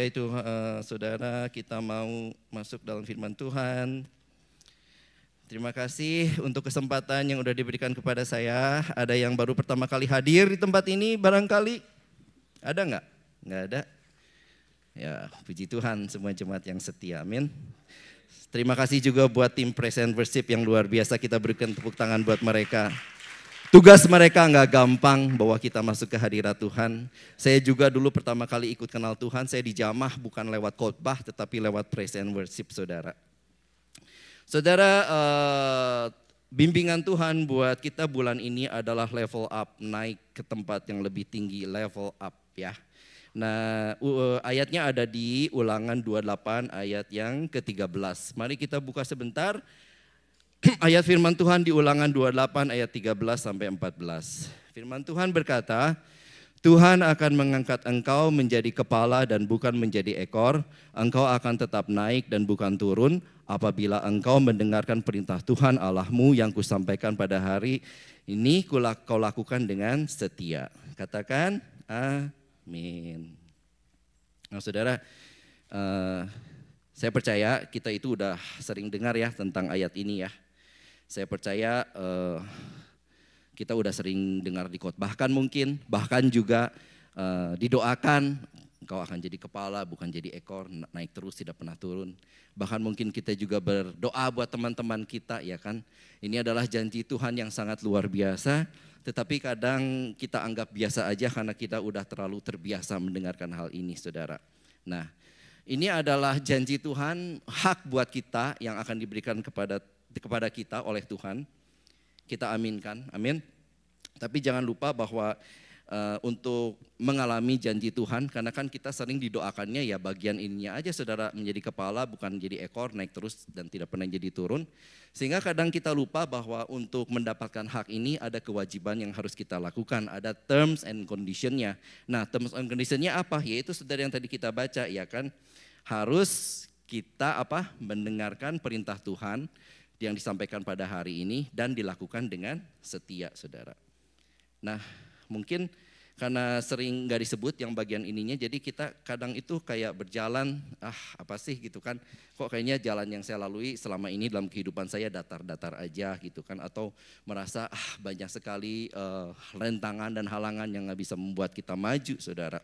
ketika itu uh, saudara kita mau masuk dalam firman Tuhan. Terima kasih untuk kesempatan yang sudah diberikan kepada saya. Ada yang baru pertama kali hadir di tempat ini barangkali. Ada nggak? Nggak ada. Ya puji Tuhan semua jemaat yang setia. Amin. Terima kasih juga buat tim present worship yang luar biasa. Kita berikan tepuk tangan buat mereka. Tugas mereka nggak gampang bahwa kita masuk ke hadirat Tuhan. Saya juga dulu pertama kali ikut kenal Tuhan, saya dijamah bukan lewat khotbah tetapi lewat praise and worship saudara. Saudara, uh, bimbingan Tuhan buat kita bulan ini adalah level up, naik ke tempat yang lebih tinggi, level up ya. Nah, uh, ayatnya ada di Ulangan 28 ayat yang ke-13. Mari kita buka sebentar. Ayat firman Tuhan di ulangan 28 ayat 13 sampai 14. Firman Tuhan berkata, Tuhan akan mengangkat engkau menjadi kepala dan bukan menjadi ekor. Engkau akan tetap naik dan bukan turun apabila engkau mendengarkan perintah Tuhan Allahmu yang kusampaikan pada hari ini kau lakukan dengan setia. Katakan amin. Nah saudara, uh, saya percaya kita itu sudah sering dengar ya tentang ayat ini ya. Saya percaya uh, kita udah sering dengar di bahkan mungkin, bahkan juga uh, didoakan kau akan jadi kepala bukan jadi ekor, naik terus tidak pernah turun. Bahkan mungkin kita juga berdoa buat teman-teman kita ya kan. Ini adalah janji Tuhan yang sangat luar biasa tetapi kadang kita anggap biasa aja karena kita udah terlalu terbiasa mendengarkan hal ini, saudara. Nah, ini adalah janji Tuhan, hak buat kita yang akan diberikan kepada kepada kita oleh Tuhan. Kita aminkan, amin. Tapi jangan lupa bahwa uh, untuk mengalami janji Tuhan, karena kan kita sering didoakannya ya bagian ininya aja saudara menjadi kepala bukan jadi ekor naik terus dan tidak pernah jadi turun. Sehingga kadang kita lupa bahwa untuk mendapatkan hak ini ada kewajiban yang harus kita lakukan, ada terms and conditionnya. Nah terms and conditionnya apa? Yaitu saudara yang tadi kita baca ya kan harus kita apa mendengarkan perintah Tuhan yang disampaikan pada hari ini dan dilakukan dengan setia, saudara. Nah, mungkin karena sering nggak disebut yang bagian ininya, jadi kita kadang itu kayak berjalan, ah apa sih gitu kan, kok kayaknya jalan yang saya lalui selama ini dalam kehidupan saya datar-datar aja gitu kan, atau merasa ah banyak sekali uh, eh, rentangan dan halangan yang nggak bisa membuat kita maju, saudara.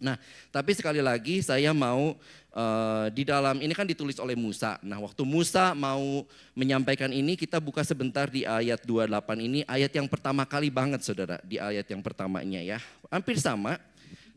Nah, tapi sekali lagi saya mau uh, di dalam ini kan ditulis oleh Musa. Nah, waktu Musa mau menyampaikan ini kita buka sebentar di ayat 28 ini, ayat yang pertama kali banget Saudara, di ayat yang pertamanya ya. Hampir sama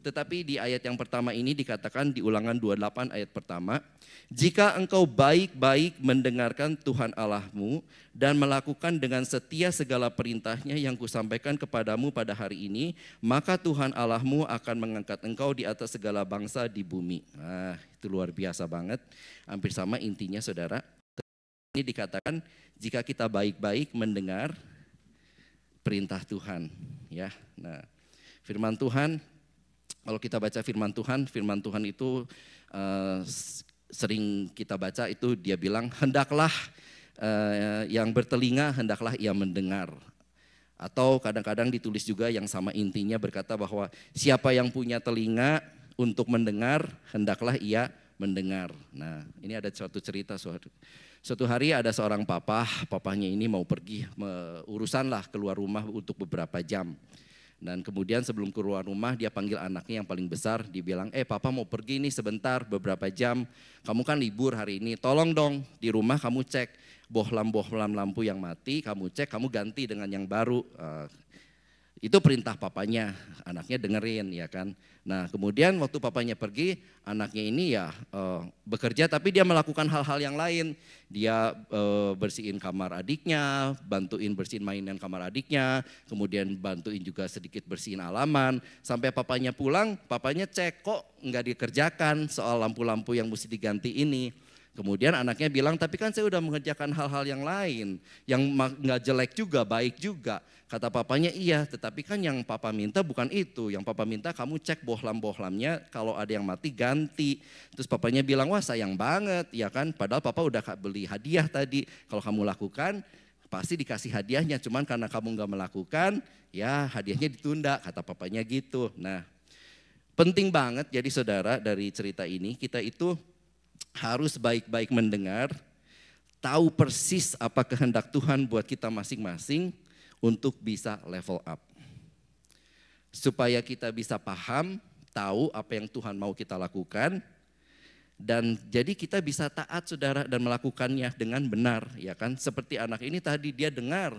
tetapi di ayat yang pertama ini dikatakan di ulangan 28 ayat pertama, jika engkau baik-baik mendengarkan Tuhan Allahmu dan melakukan dengan setia segala perintahnya yang kusampaikan kepadamu pada hari ini, maka Tuhan Allahmu akan mengangkat engkau di atas segala bangsa di bumi. Nah, itu luar biasa banget. Hampir sama intinya saudara. Ini dikatakan jika kita baik-baik mendengar perintah Tuhan, ya. Nah, firman Tuhan kalau kita baca firman Tuhan, firman Tuhan itu uh, sering kita baca itu dia bilang hendaklah uh, yang bertelinga hendaklah ia mendengar. Atau kadang-kadang ditulis juga yang sama intinya berkata bahwa siapa yang punya telinga untuk mendengar hendaklah ia mendengar. Nah, ini ada suatu cerita suatu Suatu hari ada seorang papa, papahnya ini mau pergi urusanlah keluar rumah untuk beberapa jam. Dan kemudian sebelum keluar rumah dia panggil anaknya yang paling besar, dibilang, eh papa mau pergi nih sebentar beberapa jam, kamu kan libur hari ini, tolong dong di rumah kamu cek bohlam-bohlam lampu yang mati, kamu cek, kamu ganti dengan yang baru. Eh, itu perintah papanya, anaknya dengerin ya kan. Nah kemudian waktu papanya pergi, anaknya ini ya uh, bekerja tapi dia melakukan hal-hal yang lain. Dia uh, bersihin kamar adiknya, bantuin bersihin mainan kamar adiknya, kemudian bantuin juga sedikit bersihin alaman. Sampai papanya pulang, papanya cek kok nggak dikerjakan soal lampu-lampu yang mesti diganti ini. Kemudian anaknya bilang, tapi kan saya udah mengerjakan hal-hal yang lain, yang nggak jelek juga, baik juga. Kata papanya, iya, tetapi kan yang papa minta bukan itu. Yang papa minta kamu cek bohlam-bohlamnya, kalau ada yang mati ganti. Terus papanya bilang, wah sayang banget, ya kan? Padahal papa udah beli hadiah tadi. Kalau kamu lakukan, pasti dikasih hadiahnya. Cuman karena kamu nggak melakukan, ya hadiahnya ditunda, kata papanya gitu. Nah, penting banget jadi saudara dari cerita ini, kita itu harus baik-baik mendengar, tahu persis apa kehendak Tuhan buat kita masing-masing untuk bisa level up. Supaya kita bisa paham, tahu apa yang Tuhan mau kita lakukan, dan jadi kita bisa taat saudara dan melakukannya dengan benar, ya kan? Seperti anak ini tadi dia dengar,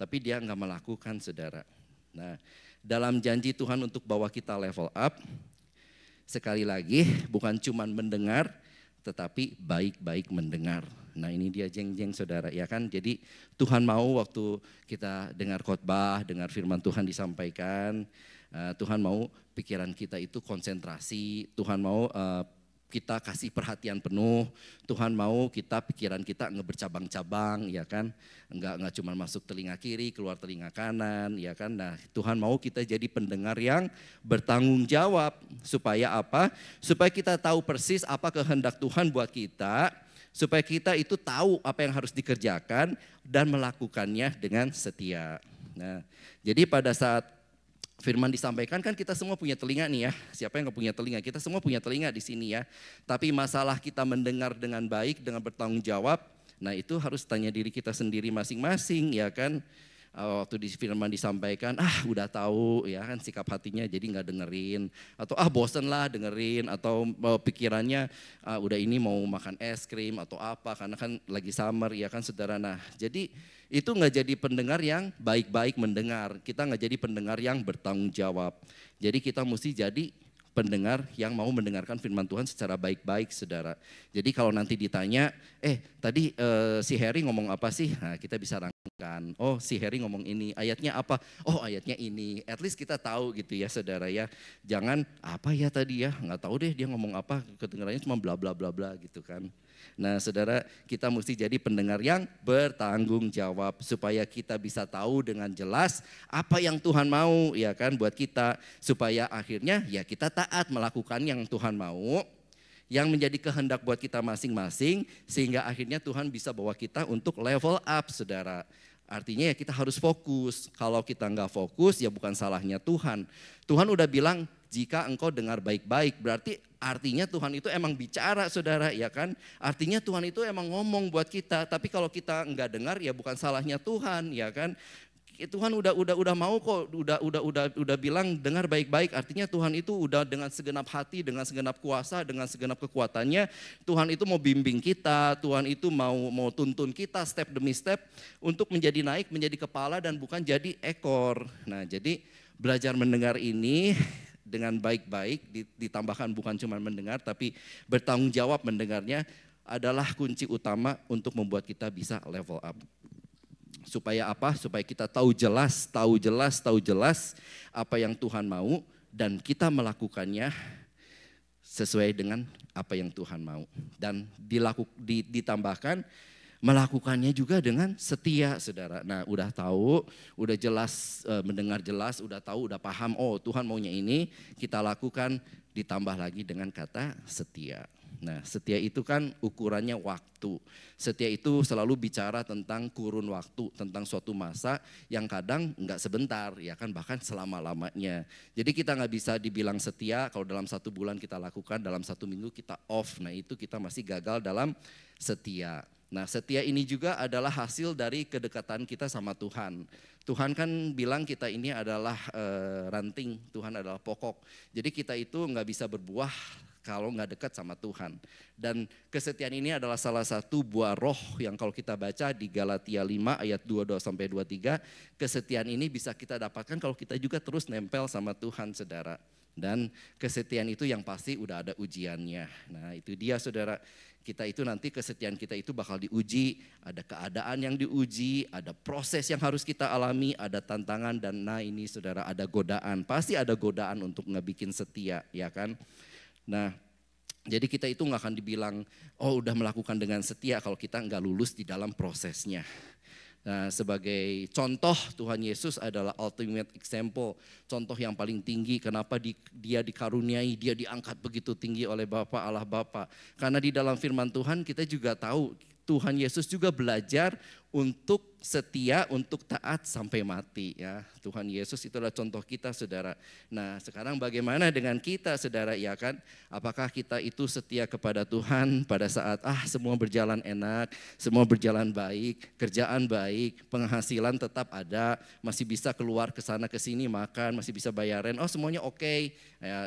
tapi dia nggak melakukan saudara. Nah, dalam janji Tuhan untuk bawa kita level up, sekali lagi bukan cuma mendengar, tetapi baik-baik mendengar. Nah ini dia jeng-jeng saudara ya kan. Jadi Tuhan mau waktu kita dengar khotbah, dengar firman Tuhan disampaikan, eh, Tuhan mau pikiran kita itu konsentrasi, Tuhan mau uh, kita kasih perhatian penuh. Tuhan mau kita pikiran kita nggak bercabang-cabang, ya kan? Nggak nggak cuma masuk telinga kiri, keluar telinga kanan, ya kan? Nah, Tuhan mau kita jadi pendengar yang bertanggung jawab supaya apa? Supaya kita tahu persis apa kehendak Tuhan buat kita, supaya kita itu tahu apa yang harus dikerjakan dan melakukannya dengan setia. Nah, jadi pada saat firman disampaikan kan kita semua punya telinga nih ya. Siapa yang nggak punya telinga? Kita semua punya telinga di sini ya. Tapi masalah kita mendengar dengan baik, dengan bertanggung jawab, nah itu harus tanya diri kita sendiri masing-masing ya kan. Eh, waktu di firman disampaikan, ah udah tahu ya kan sikap hatinya jadi nggak dengerin atau ah bosen lah dengerin atau eh, pikirannya ah, udah ini mau makan es krim atau apa karena kan lagi summer ya kan saudara. Nah jadi itu nggak jadi pendengar yang baik-baik mendengar, kita nggak jadi pendengar yang bertanggung jawab. Jadi kita mesti jadi pendengar yang mau mendengarkan firman Tuhan secara baik-baik, saudara. Jadi kalau nanti ditanya, eh tadi eh, si Harry ngomong apa sih? Nah, kita bisa rangkumkan. Oh si Harry ngomong ini, ayatnya apa? Oh ayatnya ini. At least kita tahu gitu ya, saudara ya. Jangan apa ya tadi ya, nggak tahu deh dia ngomong apa. Kedengarannya cuma bla bla bla bla gitu kan. Nah, saudara, kita mesti jadi pendengar yang bertanggung jawab supaya kita bisa tahu dengan jelas apa yang Tuhan mau, ya kan, buat kita supaya akhirnya ya kita taat melakukan yang Tuhan mau yang menjadi kehendak buat kita masing-masing sehingga akhirnya Tuhan bisa bawa kita untuk level up saudara Artinya ya kita harus fokus. Kalau kita nggak fokus ya bukan salahnya Tuhan. Tuhan udah bilang jika engkau dengar baik-baik berarti Artinya Tuhan itu emang bicara saudara ya kan. Artinya Tuhan itu emang ngomong buat kita. Tapi kalau kita nggak dengar ya bukan salahnya Tuhan ya kan. Tuhan udah udah udah mau kok udah udah udah udah bilang dengar baik-baik artinya Tuhan itu udah dengan segenap hati dengan segenap kuasa dengan segenap kekuatannya Tuhan itu mau bimbing kita Tuhan itu mau mau tuntun kita step demi step untuk menjadi naik menjadi kepala dan bukan jadi ekor nah jadi belajar mendengar ini dengan baik-baik, ditambahkan bukan cuma mendengar tapi bertanggung jawab mendengarnya adalah kunci utama untuk membuat kita bisa level up. Supaya apa? Supaya kita tahu jelas, tahu jelas, tahu jelas apa yang Tuhan mau dan kita melakukannya sesuai dengan apa yang Tuhan mau. Dan dilaku, ditambahkan melakukannya juga dengan setia, saudara. Nah, udah tahu, udah jelas, e, mendengar jelas, udah tahu, udah paham. Oh, Tuhan maunya ini kita lakukan, ditambah lagi dengan kata setia. Nah, setia itu kan ukurannya waktu. Setia itu selalu bicara tentang kurun waktu, tentang suatu masa yang kadang nggak sebentar, ya kan bahkan selama-lamanya. Jadi kita nggak bisa dibilang setia kalau dalam satu bulan kita lakukan, dalam satu minggu kita off. Nah itu kita masih gagal dalam setia. Nah, setia ini juga adalah hasil dari kedekatan kita sama Tuhan. Tuhan kan bilang kita ini adalah e, ranting, Tuhan adalah pokok. Jadi kita itu nggak bisa berbuah kalau nggak dekat sama Tuhan. Dan kesetiaan ini adalah salah satu buah roh yang kalau kita baca di Galatia 5 ayat 22 sampai 23, kesetiaan ini bisa kita dapatkan kalau kita juga terus nempel sama Tuhan, Saudara. Dan kesetiaan itu yang pasti udah ada ujiannya. Nah itu dia saudara, kita itu nanti kesetiaan kita itu bakal diuji. Ada keadaan yang diuji, ada proses yang harus kita alami, ada tantangan dan nah ini saudara ada godaan. Pasti ada godaan untuk ngebikin setia ya kan. Nah jadi kita itu nggak akan dibilang, oh udah melakukan dengan setia kalau kita nggak lulus di dalam prosesnya. Nah, sebagai contoh Tuhan Yesus adalah ultimate example, contoh yang paling tinggi kenapa di, dia dikaruniai, dia diangkat begitu tinggi oleh Bapa Allah Bapa. Karena di dalam firman Tuhan kita juga tahu Tuhan Yesus juga belajar untuk setia untuk taat sampai mati ya. Tuhan Yesus itulah contoh kita Saudara. Nah, sekarang bagaimana dengan kita Saudara ya kan? Apakah kita itu setia kepada Tuhan pada saat ah semua berjalan enak, semua berjalan baik, kerjaan baik, penghasilan tetap ada, masih bisa keluar ke sana ke sini makan, masih bisa bayarin, Oh, semuanya oke. Okay. Ya,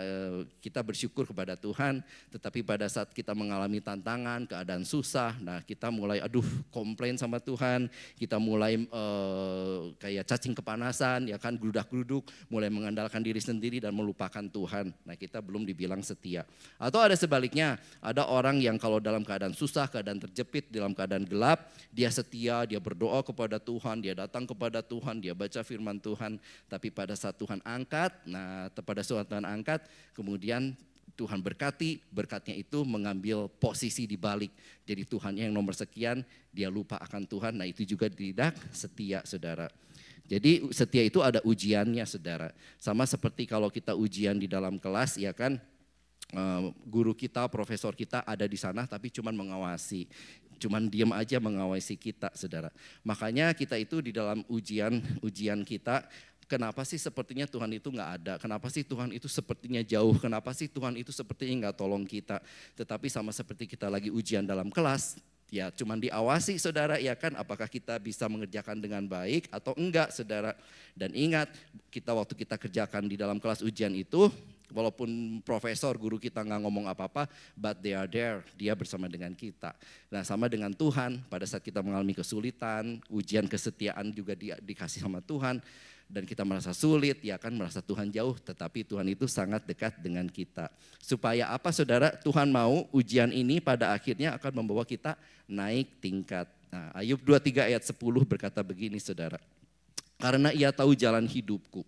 kita bersyukur kepada Tuhan, tetapi pada saat kita mengalami tantangan, keadaan susah, nah kita mulai aduh komplain sama Tuhan makan, kita mulai e, kayak cacing kepanasan, ya kan geluduk geluduk mulai mengandalkan diri sendiri dan melupakan Tuhan. Nah kita belum dibilang setia. Atau ada sebaliknya, ada orang yang kalau dalam keadaan susah, keadaan terjepit, dalam keadaan gelap, dia setia, dia berdoa kepada Tuhan, dia datang kepada Tuhan, dia baca firman Tuhan, tapi pada saat Tuhan angkat, nah pada saat Tuhan angkat, kemudian Tuhan berkati, berkatnya itu mengambil posisi di balik. Jadi Tuhan yang nomor sekian, dia lupa akan Tuhan. Nah itu juga tidak setia saudara. Jadi setia itu ada ujiannya saudara. Sama seperti kalau kita ujian di dalam kelas ya kan. Eh, guru kita, profesor kita ada di sana tapi cuma mengawasi cuma diam aja mengawasi kita, saudara. Makanya kita itu di dalam ujian ujian kita Kenapa sih sepertinya Tuhan itu nggak ada? Kenapa sih Tuhan itu sepertinya jauh? Kenapa sih Tuhan itu sepertinya nggak tolong kita? Tetapi sama seperti kita lagi ujian dalam kelas, ya cuman diawasi saudara ya kan apakah kita bisa mengerjakan dengan baik atau enggak saudara dan ingat kita waktu kita kerjakan di dalam kelas ujian itu Walaupun profesor, guru kita nggak ngomong apa-apa, but they are there, dia bersama dengan kita. Nah sama dengan Tuhan, pada saat kita mengalami kesulitan, ujian kesetiaan juga di, dikasih sama Tuhan, dan kita merasa sulit, ya kan merasa Tuhan jauh, tetapi Tuhan itu sangat dekat dengan kita. Supaya apa saudara, Tuhan mau ujian ini pada akhirnya akan membawa kita naik tingkat. Nah, Ayub 23 ayat 10 berkata begini saudara. Karena ia tahu jalan hidupku.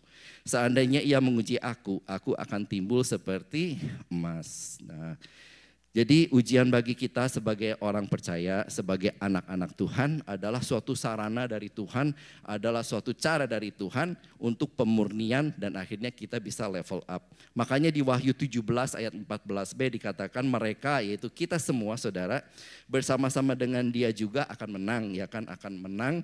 Seandainya ia menguji aku, aku akan timbul seperti emas. Nah, jadi ujian bagi kita sebagai orang percaya, sebagai anak-anak Tuhan adalah suatu sarana dari Tuhan, adalah suatu cara dari Tuhan untuk pemurnian dan akhirnya kita bisa level up. Makanya di Wahyu 17 ayat 14b dikatakan mereka yaitu kita semua saudara bersama-sama dengan dia juga akan menang, ya kan akan menang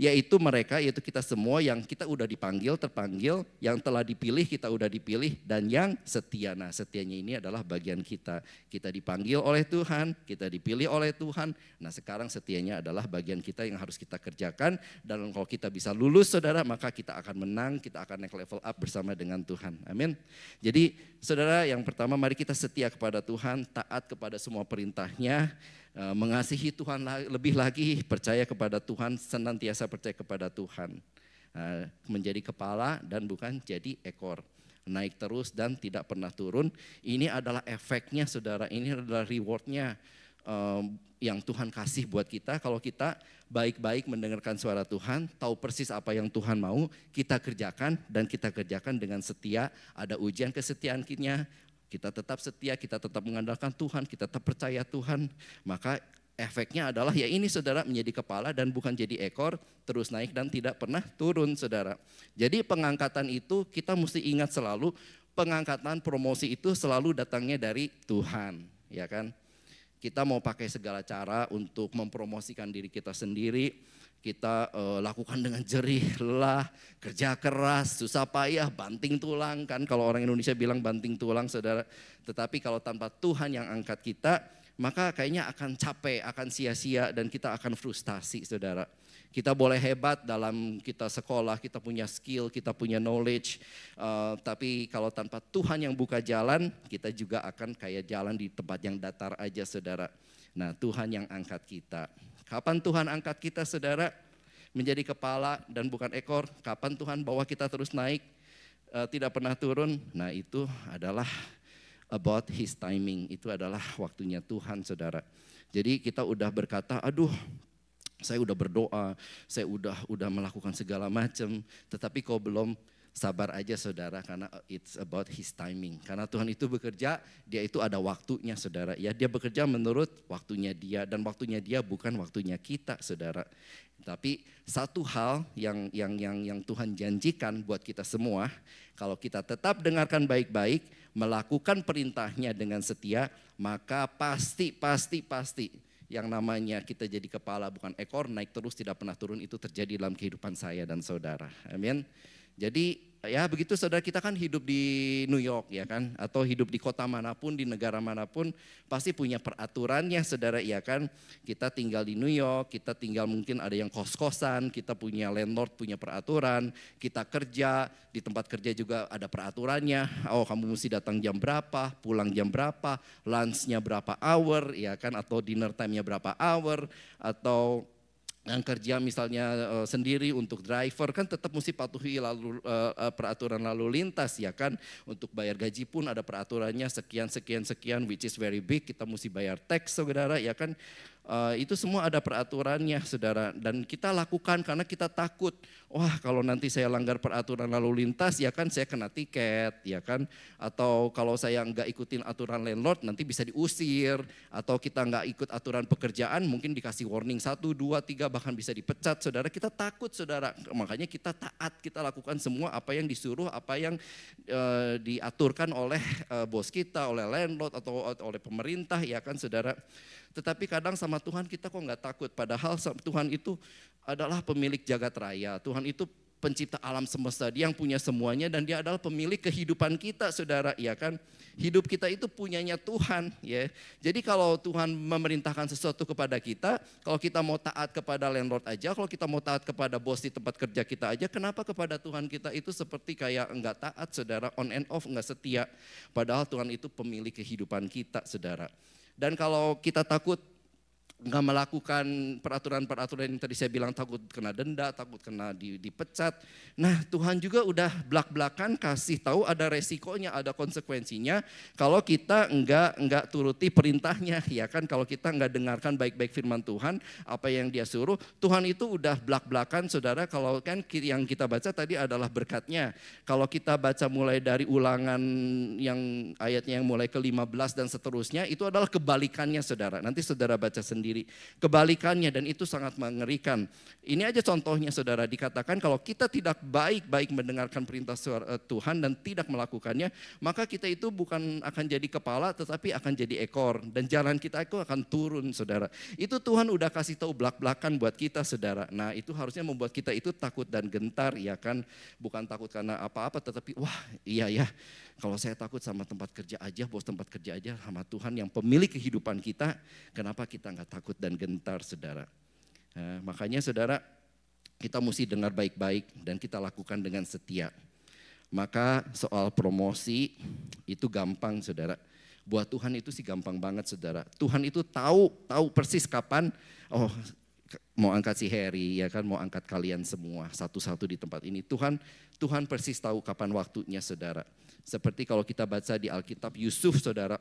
yaitu mereka yaitu kita semua yang kita udah dipanggil, terpanggil, yang telah dipilih, kita udah dipilih dan yang setia. Nah, setianya ini adalah bagian kita. Kita dipanggil oleh Tuhan, kita dipilih oleh Tuhan. Nah, sekarang setianya adalah bagian kita yang harus kita kerjakan dan kalau kita bisa lulus Saudara, maka kita akan menang, kita akan naik level up bersama dengan Tuhan. Amin. Jadi, Saudara, yang pertama mari kita setia kepada Tuhan, taat kepada semua perintahnya Eh, mengasihi Tuhan lebih lagi, percaya kepada Tuhan, senantiasa percaya kepada Tuhan. Eh, menjadi kepala dan bukan jadi ekor. Naik terus dan tidak pernah turun. Ini adalah efeknya saudara, ini adalah rewardnya eh, yang Tuhan kasih buat kita. Kalau kita baik-baik mendengarkan suara Tuhan, tahu persis apa yang Tuhan mau, kita kerjakan dan kita kerjakan dengan setia. Ada ujian kesetiaan kita, kita tetap setia, kita tetap mengandalkan Tuhan, kita tetap percaya Tuhan, maka efeknya adalah ya ini saudara menjadi kepala dan bukan jadi ekor, terus naik dan tidak pernah turun saudara. Jadi pengangkatan itu kita mesti ingat selalu, pengangkatan promosi itu selalu datangnya dari Tuhan, ya kan? Kita mau pakai segala cara untuk mempromosikan diri kita sendiri, kita uh, lakukan dengan jerih, lelah, kerja keras, susah payah, banting tulang kan kalau orang Indonesia bilang banting tulang Saudara. Tetapi kalau tanpa Tuhan yang angkat kita, maka kayaknya akan capek, akan sia-sia dan kita akan frustasi Saudara. Kita boleh hebat dalam kita sekolah, kita punya skill, kita punya knowledge, uh, tapi kalau tanpa Tuhan yang buka jalan, kita juga akan kayak jalan di tempat yang datar aja Saudara. Nah, Tuhan yang angkat kita. Kapan Tuhan angkat kita saudara menjadi kepala dan bukan ekor? Kapan Tuhan bawa kita terus naik, eh, tidak pernah turun? Nah itu adalah about his timing. Itu adalah waktunya Tuhan saudara. Jadi kita udah berkata, aduh saya udah berdoa, saya udah udah melakukan segala macam, tetapi kau belum Sabar aja saudara karena uh, it's about his timing. Karena Tuhan itu bekerja, dia itu ada waktunya saudara. Ya dia bekerja menurut waktunya dia dan waktunya dia bukan waktunya kita saudara. Tapi satu hal yang yang yang yang Tuhan janjikan buat kita semua, kalau kita tetap dengarkan baik-baik, melakukan perintahnya dengan setia, maka pasti pasti pasti yang namanya kita jadi kepala bukan ekor naik terus tidak pernah turun itu terjadi dalam kehidupan saya dan saudara. Amin. Jadi ya begitu saudara kita kan hidup di New York ya kan atau hidup di kota manapun di negara manapun pasti punya peraturannya saudara ya kan kita tinggal di New York kita tinggal mungkin ada yang kos-kosan kita punya landlord punya peraturan kita kerja di tempat kerja juga ada peraturannya oh kamu mesti datang jam berapa pulang jam berapa lunchnya berapa hour ya kan atau dinner time-nya berapa hour atau yang kerja misalnya uh, sendiri untuk driver kan tetap mesti patuhi lalu uh, peraturan lalu lintas ya kan untuk bayar gaji pun ada peraturannya sekian sekian sekian which is very big kita mesti bayar tax saudara ya kan uh, itu semua ada peraturannya saudara dan kita lakukan karena kita takut wah kalau nanti saya langgar peraturan lalu lintas ya kan saya kena tiket ya kan atau kalau saya nggak ikutin aturan landlord nanti bisa diusir atau kita nggak ikut aturan pekerjaan mungkin dikasih warning satu dua tiga bahkan bisa dipecat saudara kita takut saudara makanya kita taat kita lakukan semua apa yang disuruh apa yang e, diaturkan oleh e, bos kita oleh landlord atau oleh pemerintah ya kan saudara tetapi kadang sama Tuhan kita kok nggak takut padahal Tuhan itu adalah pemilik jagat raya Tuhan Tuhan itu pencipta alam semesta, dia yang punya semuanya dan dia adalah pemilik kehidupan kita saudara, ya kan? Hidup kita itu punyanya Tuhan ya. Jadi kalau Tuhan memerintahkan sesuatu kepada kita, kalau kita mau taat kepada landlord aja, kalau kita mau taat kepada bos di tempat kerja kita aja, kenapa kepada Tuhan kita itu seperti kayak enggak taat saudara, on and off, enggak setia. Padahal Tuhan itu pemilik kehidupan kita saudara. Dan kalau kita takut nggak melakukan peraturan-peraturan yang tadi saya bilang takut kena denda, takut kena dipecat. Nah Tuhan juga udah belak-belakan kasih tahu ada resikonya, ada konsekuensinya kalau kita nggak nggak turuti perintahnya, ya kan? Kalau kita nggak dengarkan baik-baik firman Tuhan, apa yang Dia suruh, Tuhan itu udah belak-belakan, saudara. Kalau kan yang kita baca tadi adalah berkatnya. Kalau kita baca mulai dari ulangan yang ayatnya yang mulai ke 15 dan seterusnya, itu adalah kebalikannya, saudara. Nanti saudara baca sendiri sendiri. Kebalikannya dan itu sangat mengerikan. Ini aja contohnya saudara dikatakan kalau kita tidak baik-baik mendengarkan perintah suara eh, Tuhan dan tidak melakukannya, maka kita itu bukan akan jadi kepala tetapi akan jadi ekor dan jalan kita itu akan turun saudara. Itu Tuhan udah kasih tahu belak-belakan buat kita saudara. Nah itu harusnya membuat kita itu takut dan gentar ya kan. Bukan takut karena apa-apa tetapi wah iya ya kalau saya takut sama tempat kerja aja, bos tempat kerja aja sama Tuhan yang pemilik kehidupan kita, kenapa kita nggak takut dan gentar saudara? Nah, makanya saudara, kita mesti dengar baik-baik dan kita lakukan dengan setia. Maka soal promosi itu gampang saudara. Buat Tuhan itu sih gampang banget saudara. Tuhan itu tahu, tahu persis kapan, oh mau angkat si Harry, ya kan, mau angkat kalian semua satu-satu di tempat ini. Tuhan, Tuhan persis tahu kapan waktunya, saudara. Seperti kalau kita baca di Alkitab Yusuf, saudara,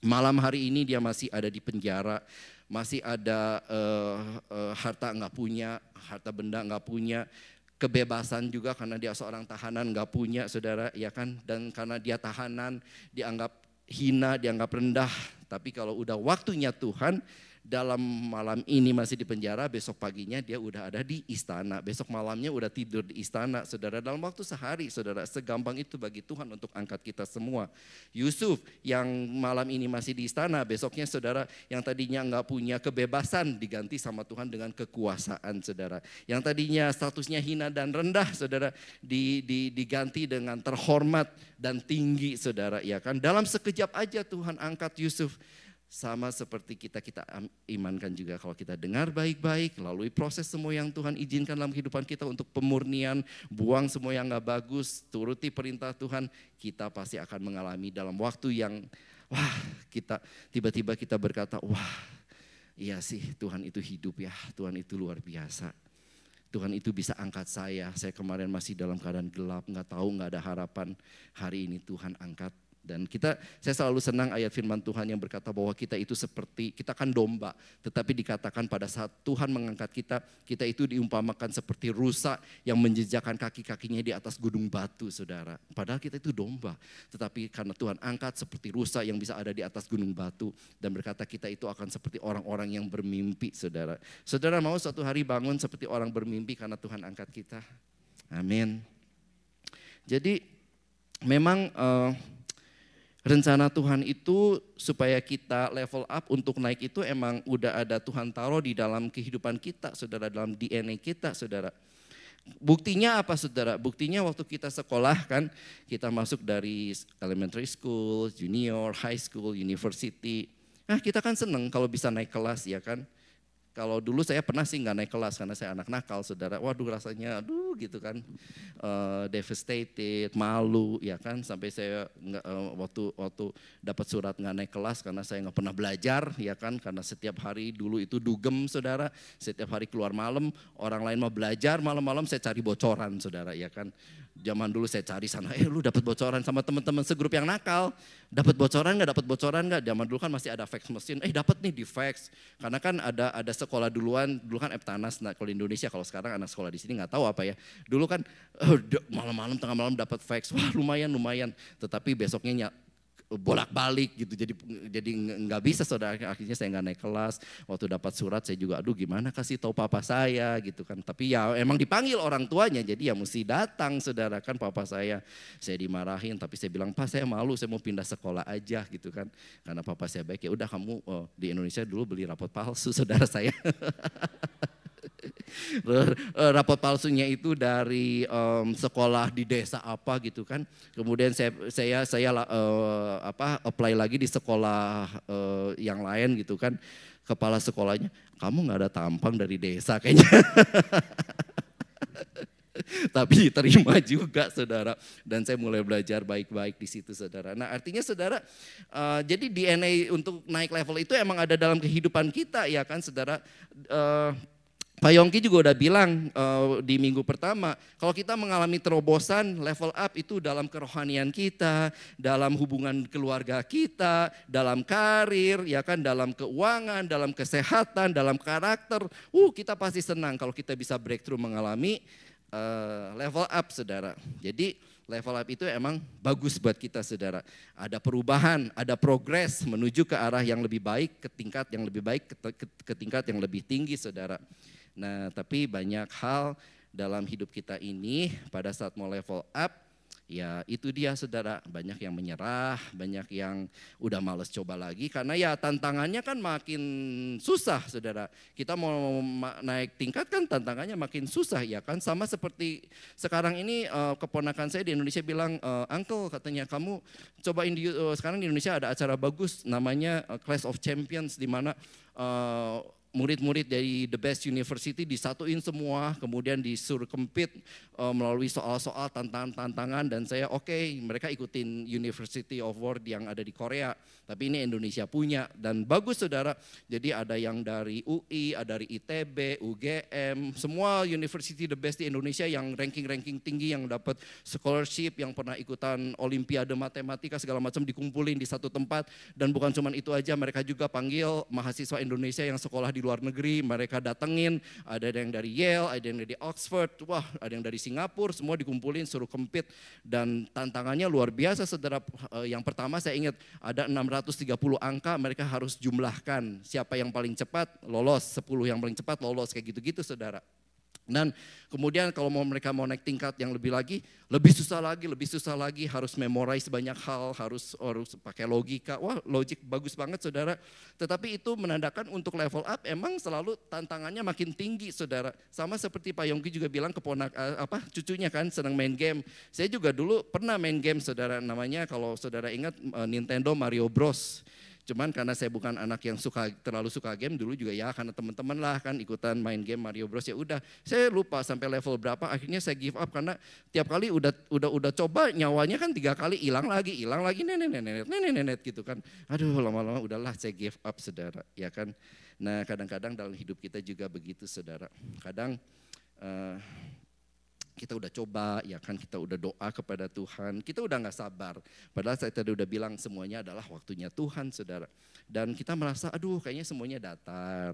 malam hari ini dia masih ada di penjara, masih ada uh, uh, harta nggak punya, harta benda nggak punya, kebebasan juga karena dia seorang tahanan nggak punya, saudara, ya kan, dan karena dia tahanan dianggap hina, dianggap rendah. Tapi kalau udah waktunya Tuhan, dalam malam ini masih di penjara, besok paginya dia udah ada di istana, besok malamnya udah tidur di istana. Saudara, dalam waktu sehari, saudara, segampang itu bagi Tuhan untuk angkat kita semua. Yusuf yang malam ini masih di istana, besoknya saudara yang tadinya nggak punya kebebasan diganti sama Tuhan dengan kekuasaan, saudara. Yang tadinya statusnya hina dan rendah, saudara, di, di, diganti dengan terhormat dan tinggi, saudara. Ya kan, dalam sekejap aja Tuhan angkat Yusuf sama seperti kita kita imankan juga kalau kita dengar baik-baik, melalui proses semua yang Tuhan izinkan dalam kehidupan kita untuk pemurnian, buang semua yang nggak bagus, turuti perintah Tuhan, kita pasti akan mengalami dalam waktu yang wah kita tiba-tiba kita berkata wah iya sih Tuhan itu hidup ya, Tuhan itu luar biasa. Tuhan itu bisa angkat saya. Saya kemarin masih dalam keadaan gelap, nggak tahu, nggak ada harapan. Hari ini Tuhan angkat dan kita, saya selalu senang ayat firman Tuhan yang berkata bahwa kita itu seperti, kita kan domba. Tetapi dikatakan pada saat Tuhan mengangkat kita, kita itu diumpamakan seperti rusa yang menjejakkan kaki-kakinya di atas gunung batu saudara. Padahal kita itu domba. Tetapi karena Tuhan angkat seperti rusa yang bisa ada di atas gunung batu. Dan berkata kita itu akan seperti orang-orang yang bermimpi saudara. Saudara mau suatu hari bangun seperti orang bermimpi karena Tuhan angkat kita. Amin. Jadi memang... Uh, Rencana Tuhan itu supaya kita level up untuk naik itu emang udah ada Tuhan taruh di dalam kehidupan kita, saudara, dalam DNA kita, saudara. Buktinya apa saudara? Buktinya waktu kita sekolah kan, kita masuk dari elementary school, junior, high school, university. Nah kita kan seneng kalau bisa naik kelas ya kan. Kalau dulu saya pernah sih nggak naik kelas karena saya anak nakal, saudara. Waduh rasanya, aduh gitu kan, uh, devastated, malu, ya kan. Sampai saya nggak uh, waktu waktu dapat surat nggak naik kelas karena saya nggak pernah belajar, ya kan. Karena setiap hari dulu itu dugem, saudara. Setiap hari keluar malam, orang lain mau belajar malam-malam saya cari bocoran, saudara, ya kan. Zaman dulu saya cari sana, eh lu dapat bocoran sama teman-teman segrup yang nakal. Dapat bocoran nggak? Dapat bocoran nggak? Zaman dulu kan masih ada fax mesin. Eh dapat nih di fax. Karena kan ada ada sekolah duluan, dulu kan Eptanas nah, kalau Indonesia kalau sekarang anak sekolah di sini nggak tahu apa ya. Dulu kan eh, malam-malam tengah malam dapat fax. Wah, lumayan lumayan. Tetapi besoknya bolak-balik gitu jadi jadi nggak bisa saudara akhirnya saya nggak naik kelas waktu dapat surat saya juga aduh gimana kasih tahu papa saya gitu kan tapi ya emang dipanggil orang tuanya jadi ya mesti datang saudara kan papa saya saya dimarahin tapi saya bilang pak saya malu saya mau pindah sekolah aja gitu kan karena papa saya baik ya udah kamu oh, di Indonesia dulu beli rapot palsu saudara saya Eh, rapot palsunya itu dari um, sekolah di desa apa gitu kan. Kemudian saya saya saya uh, apa apply lagi di sekolah uh, yang lain gitu kan. Kepala sekolahnya, kamu nggak ada tampang dari desa kayaknya. Tapi terima juga saudara dan saya mulai belajar baik-baik di situ saudara. Nah artinya saudara, uh, jadi DNA untuk naik level itu emang ada dalam kehidupan kita ya kan saudara. Uh, Pak Yongki juga udah bilang uh, di minggu pertama, kalau kita mengalami terobosan level up itu dalam kerohanian kita, dalam hubungan keluarga kita, dalam karir, ya kan, dalam keuangan, dalam kesehatan, dalam karakter, uh kita pasti senang kalau kita bisa breakthrough mengalami uh, level up, saudara. Jadi level up itu emang bagus buat kita, saudara. Ada perubahan, ada progres menuju ke arah yang lebih baik, ke tingkat yang lebih baik, ke tingkat yang lebih tinggi, saudara. Nah, tapi banyak hal dalam hidup kita ini pada saat mau level up ya itu dia saudara banyak yang menyerah banyak yang udah males coba lagi karena ya tantangannya kan makin susah saudara kita mau naik tingkat kan tantangannya makin susah ya kan sama seperti sekarang ini uh, keponakan saya di Indonesia bilang uh, uncle katanya kamu coba di uh, sekarang di Indonesia ada acara bagus namanya uh, Clash of Champions di mana uh, murid-murid dari the best university disatuin semua, kemudian disuruh kempit uh, melalui soal-soal tantangan-tantangan dan saya oke okay, mereka ikutin University of World yang ada di Korea, tapi ini Indonesia punya dan bagus saudara. Jadi ada yang dari UI, ada dari ITB, UGM, semua university the best di Indonesia yang ranking-ranking tinggi yang dapat scholarship, yang pernah ikutan olimpiade matematika segala macam dikumpulin di satu tempat dan bukan cuma itu aja mereka juga panggil mahasiswa Indonesia yang sekolah di luar negeri, mereka datengin, ada yang dari Yale, ada yang dari Oxford, wah ada yang dari Singapura, semua dikumpulin suruh kempit dan tantangannya luar biasa saudara. Eh, yang pertama saya ingat ada 630 angka mereka harus jumlahkan siapa yang paling cepat lolos, 10 yang paling cepat lolos kayak gitu-gitu saudara. Dan kemudian kalau mau mereka mau naik tingkat yang lebih lagi, lebih susah lagi, lebih susah lagi, harus memorize banyak hal, harus harus pakai logika. Wah, logik bagus banget Saudara. Tetapi itu menandakan untuk level up emang selalu tantangannya makin tinggi Saudara. Sama seperti Pak Yongki juga bilang keponak eh, apa cucunya kan senang main game. Saya juga dulu pernah main game Saudara namanya kalau Saudara ingat eh, Nintendo Mario Bros. Cuman karena saya bukan anak yang suka terlalu suka game dulu juga ya karena teman-teman lah kan ikutan main game Mario Bros ya udah. Saya lupa sampai level berapa akhirnya saya give up karena tiap kali udah udah udah coba nyawanya kan tiga kali hilang lagi, hilang lagi nenek nenek nenek nenek nenek gitu kan. Aduh lama-lama udahlah saya give up saudara ya kan. Nah kadang-kadang dalam hidup kita juga begitu saudara. Kadang uh, kita udah coba, ya kan kita udah doa kepada Tuhan, kita udah nggak sabar. Padahal saya tadi udah bilang semuanya adalah waktunya Tuhan, saudara. Dan kita merasa, aduh kayaknya semuanya datar,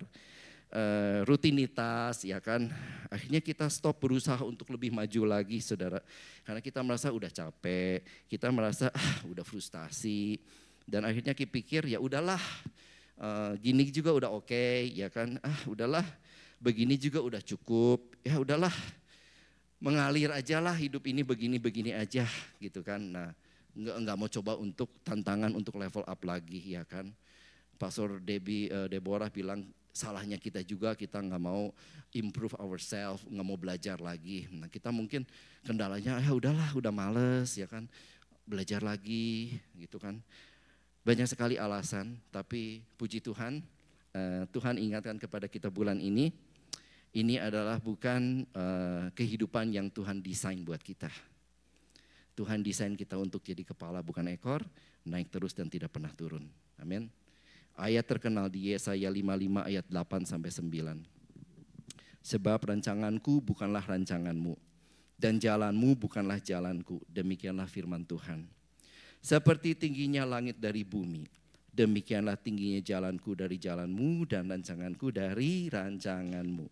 e, rutinitas, ya kan. Akhirnya kita stop berusaha untuk lebih maju lagi, saudara. Karena kita merasa udah capek, kita merasa ah, udah frustasi. Dan akhirnya kita pikir, ya udahlah, e, gini juga udah oke, okay, ya kan. Ah udahlah, begini juga udah cukup, ya udahlah mengalir aja lah hidup ini begini-begini aja gitu kan. Nah, nggak nggak mau coba untuk tantangan untuk level up lagi ya kan. Pastor Debbie uh, Deborah bilang salahnya kita juga kita nggak mau improve ourselves, nggak mau belajar lagi. Nah, kita mungkin kendalanya ya udahlah, udah males ya kan. Belajar lagi gitu kan. Banyak sekali alasan, tapi puji Tuhan, uh, Tuhan ingatkan kepada kita bulan ini ini adalah bukan uh, kehidupan yang Tuhan desain buat kita. Tuhan desain kita untuk jadi kepala bukan ekor, naik terus dan tidak pernah turun. Amin. Ayat terkenal di Yesaya 55 ayat 8 sampai 9. Sebab rancanganku bukanlah rancanganmu dan jalanmu bukanlah jalanku. Demikianlah firman Tuhan. Seperti tingginya langit dari bumi, demikianlah tingginya jalanku dari jalanmu dan rancanganku dari rancanganmu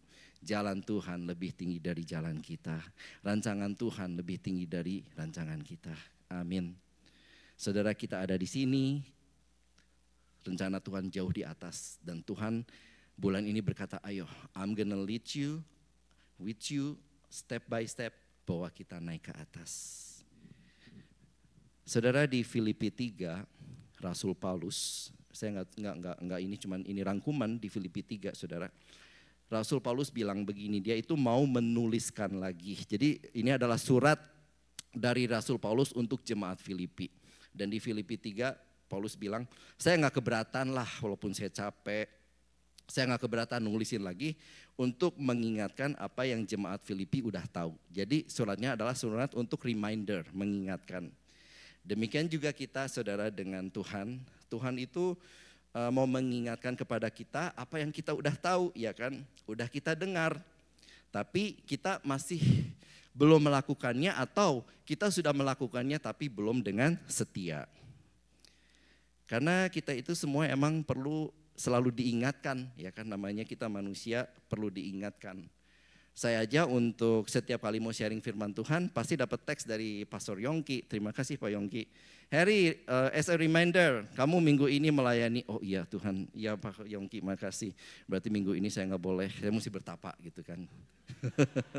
Jalan Tuhan lebih tinggi dari jalan kita. Rancangan Tuhan lebih tinggi dari rancangan kita. Amin. Saudara kita ada di sini. Rencana Tuhan jauh di atas dan Tuhan bulan ini berkata, "Ayo, I'm gonna lead you with you step by step bawa kita naik ke atas." Saudara di Filipi 3, Rasul Paulus, saya nggak nggak nggak ini cuman ini rangkuman di Filipi 3, saudara. Rasul Paulus bilang begini, dia itu mau menuliskan lagi. Jadi ini adalah surat dari Rasul Paulus untuk jemaat Filipi. Dan di Filipi 3 Paulus bilang, saya nggak keberatan lah walaupun saya capek. Saya nggak keberatan nulisin lagi untuk mengingatkan apa yang jemaat Filipi udah tahu. Jadi suratnya adalah surat untuk reminder, mengingatkan. Demikian juga kita saudara dengan Tuhan. Tuhan itu Eh, mau mengingatkan kepada kita apa yang kita udah tahu, ya kan? Udah kita dengar. Tapi kita masih belum melakukannya atau kita sudah melakukannya tapi belum dengan setia. Karena kita itu semua emang perlu selalu diingatkan, ya kan namanya kita manusia perlu diingatkan. Saya aja untuk setiap kali mau sharing firman Tuhan pasti dapat teks dari Pastor Yongki. Terima kasih Pak Yongki. Harry, uh, as a reminder, kamu minggu ini melayani. Oh iya Tuhan, iya Pak Yongki, makasih. Berarti minggu ini saya nggak boleh, saya mesti bertapa gitu kan.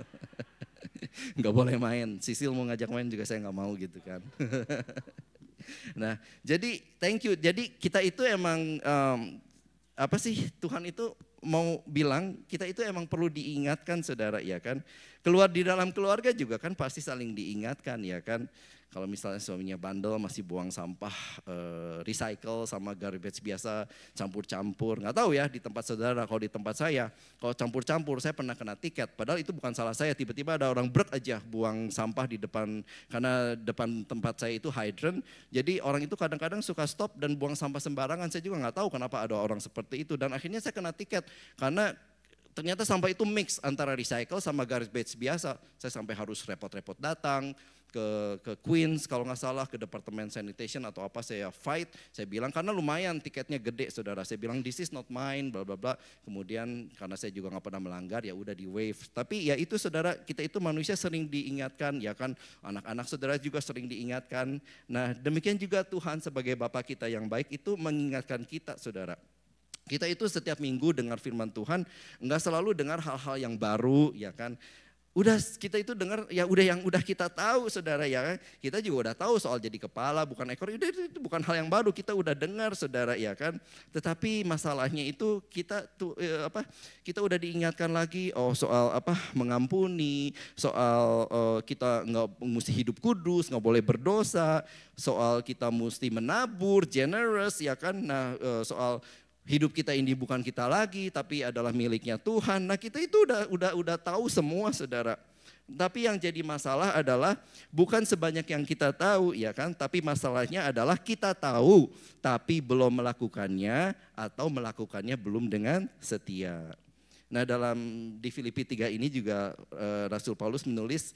nggak boleh main. Sisil mau ngajak main juga saya nggak mau gitu kan. nah, jadi thank you. Jadi kita itu emang um, apa sih Tuhan itu mau bilang kita itu emang perlu diingatkan saudara ya kan. Keluar di dalam keluarga juga kan pasti saling diingatkan ya kan. Kalau misalnya suaminya bandel masih buang sampah e, recycle sama garbage biasa campur-campur. Nggak tahu ya di tempat saudara, kalau di tempat saya kalau campur-campur saya pernah kena tiket. Padahal itu bukan salah saya, tiba-tiba ada orang berat aja buang sampah di depan karena depan tempat saya itu hydrant. Jadi orang itu kadang-kadang suka stop dan buang sampah sembarangan. Saya juga nggak tahu kenapa ada orang seperti itu dan akhirnya saya kena tiket karena Ternyata sampah itu mix antara recycle sama garis garbage biasa. Saya sampai harus repot-repot datang ke, ke Queens kalau nggak salah ke Departemen Sanitation atau apa saya fight. Saya bilang karena lumayan tiketnya gede saudara. Saya bilang this is not mine bla bla bla. Kemudian karena saya juga nggak pernah melanggar ya udah di wave. Tapi ya itu saudara kita itu manusia sering diingatkan ya kan anak-anak saudara juga sering diingatkan. Nah demikian juga Tuhan sebagai Bapak kita yang baik itu mengingatkan kita saudara. Kita itu setiap minggu dengar firman Tuhan, nggak selalu dengar hal-hal yang baru, ya kan? Udah kita itu dengar ya udah yang udah kita tahu saudara ya. Kan? Kita juga udah tahu soal jadi kepala bukan ekor. Udah itu bukan hal yang baru kita udah dengar saudara ya kan. Tetapi masalahnya itu kita tuh eh, apa? Kita udah diingatkan lagi oh soal apa? mengampuni, soal eh, kita nggak mesti hidup kudus, nggak boleh berdosa, soal kita mesti menabur, generous ya kan. Nah, eh, soal hidup kita ini bukan kita lagi tapi adalah miliknya Tuhan. Nah, kita itu udah udah udah tahu semua Saudara. Tapi yang jadi masalah adalah bukan sebanyak yang kita tahu ya kan, tapi masalahnya adalah kita tahu tapi belum melakukannya atau melakukannya belum dengan setia. Nah, dalam di Filipi 3 ini juga eh, Rasul Paulus menulis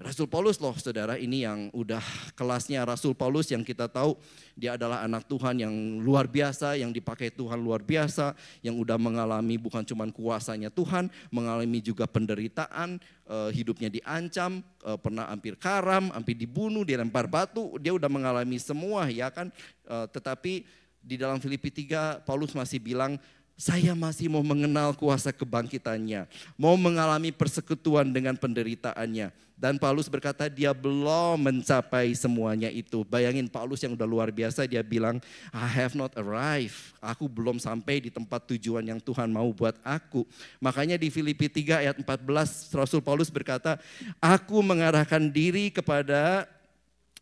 Rasul Paulus loh saudara ini yang udah kelasnya Rasul Paulus yang kita tahu dia adalah anak Tuhan yang luar biasa, yang dipakai Tuhan luar biasa, yang udah mengalami bukan cuman kuasanya Tuhan, mengalami juga penderitaan, eh, hidupnya diancam, eh, pernah hampir karam, hampir dibunuh, dilempar batu, dia udah mengalami semua ya kan. Eh, tetapi di dalam Filipi 3 Paulus masih bilang saya masih mau mengenal kuasa kebangkitannya, mau mengalami persekutuan dengan penderitaannya. Dan Paulus berkata dia belum mencapai semuanya itu. Bayangin Paulus yang udah luar biasa dia bilang, I have not arrived. Aku belum sampai di tempat tujuan yang Tuhan mau buat aku. Makanya di Filipi 3 ayat 14 Rasul Paulus berkata, aku mengarahkan diri kepada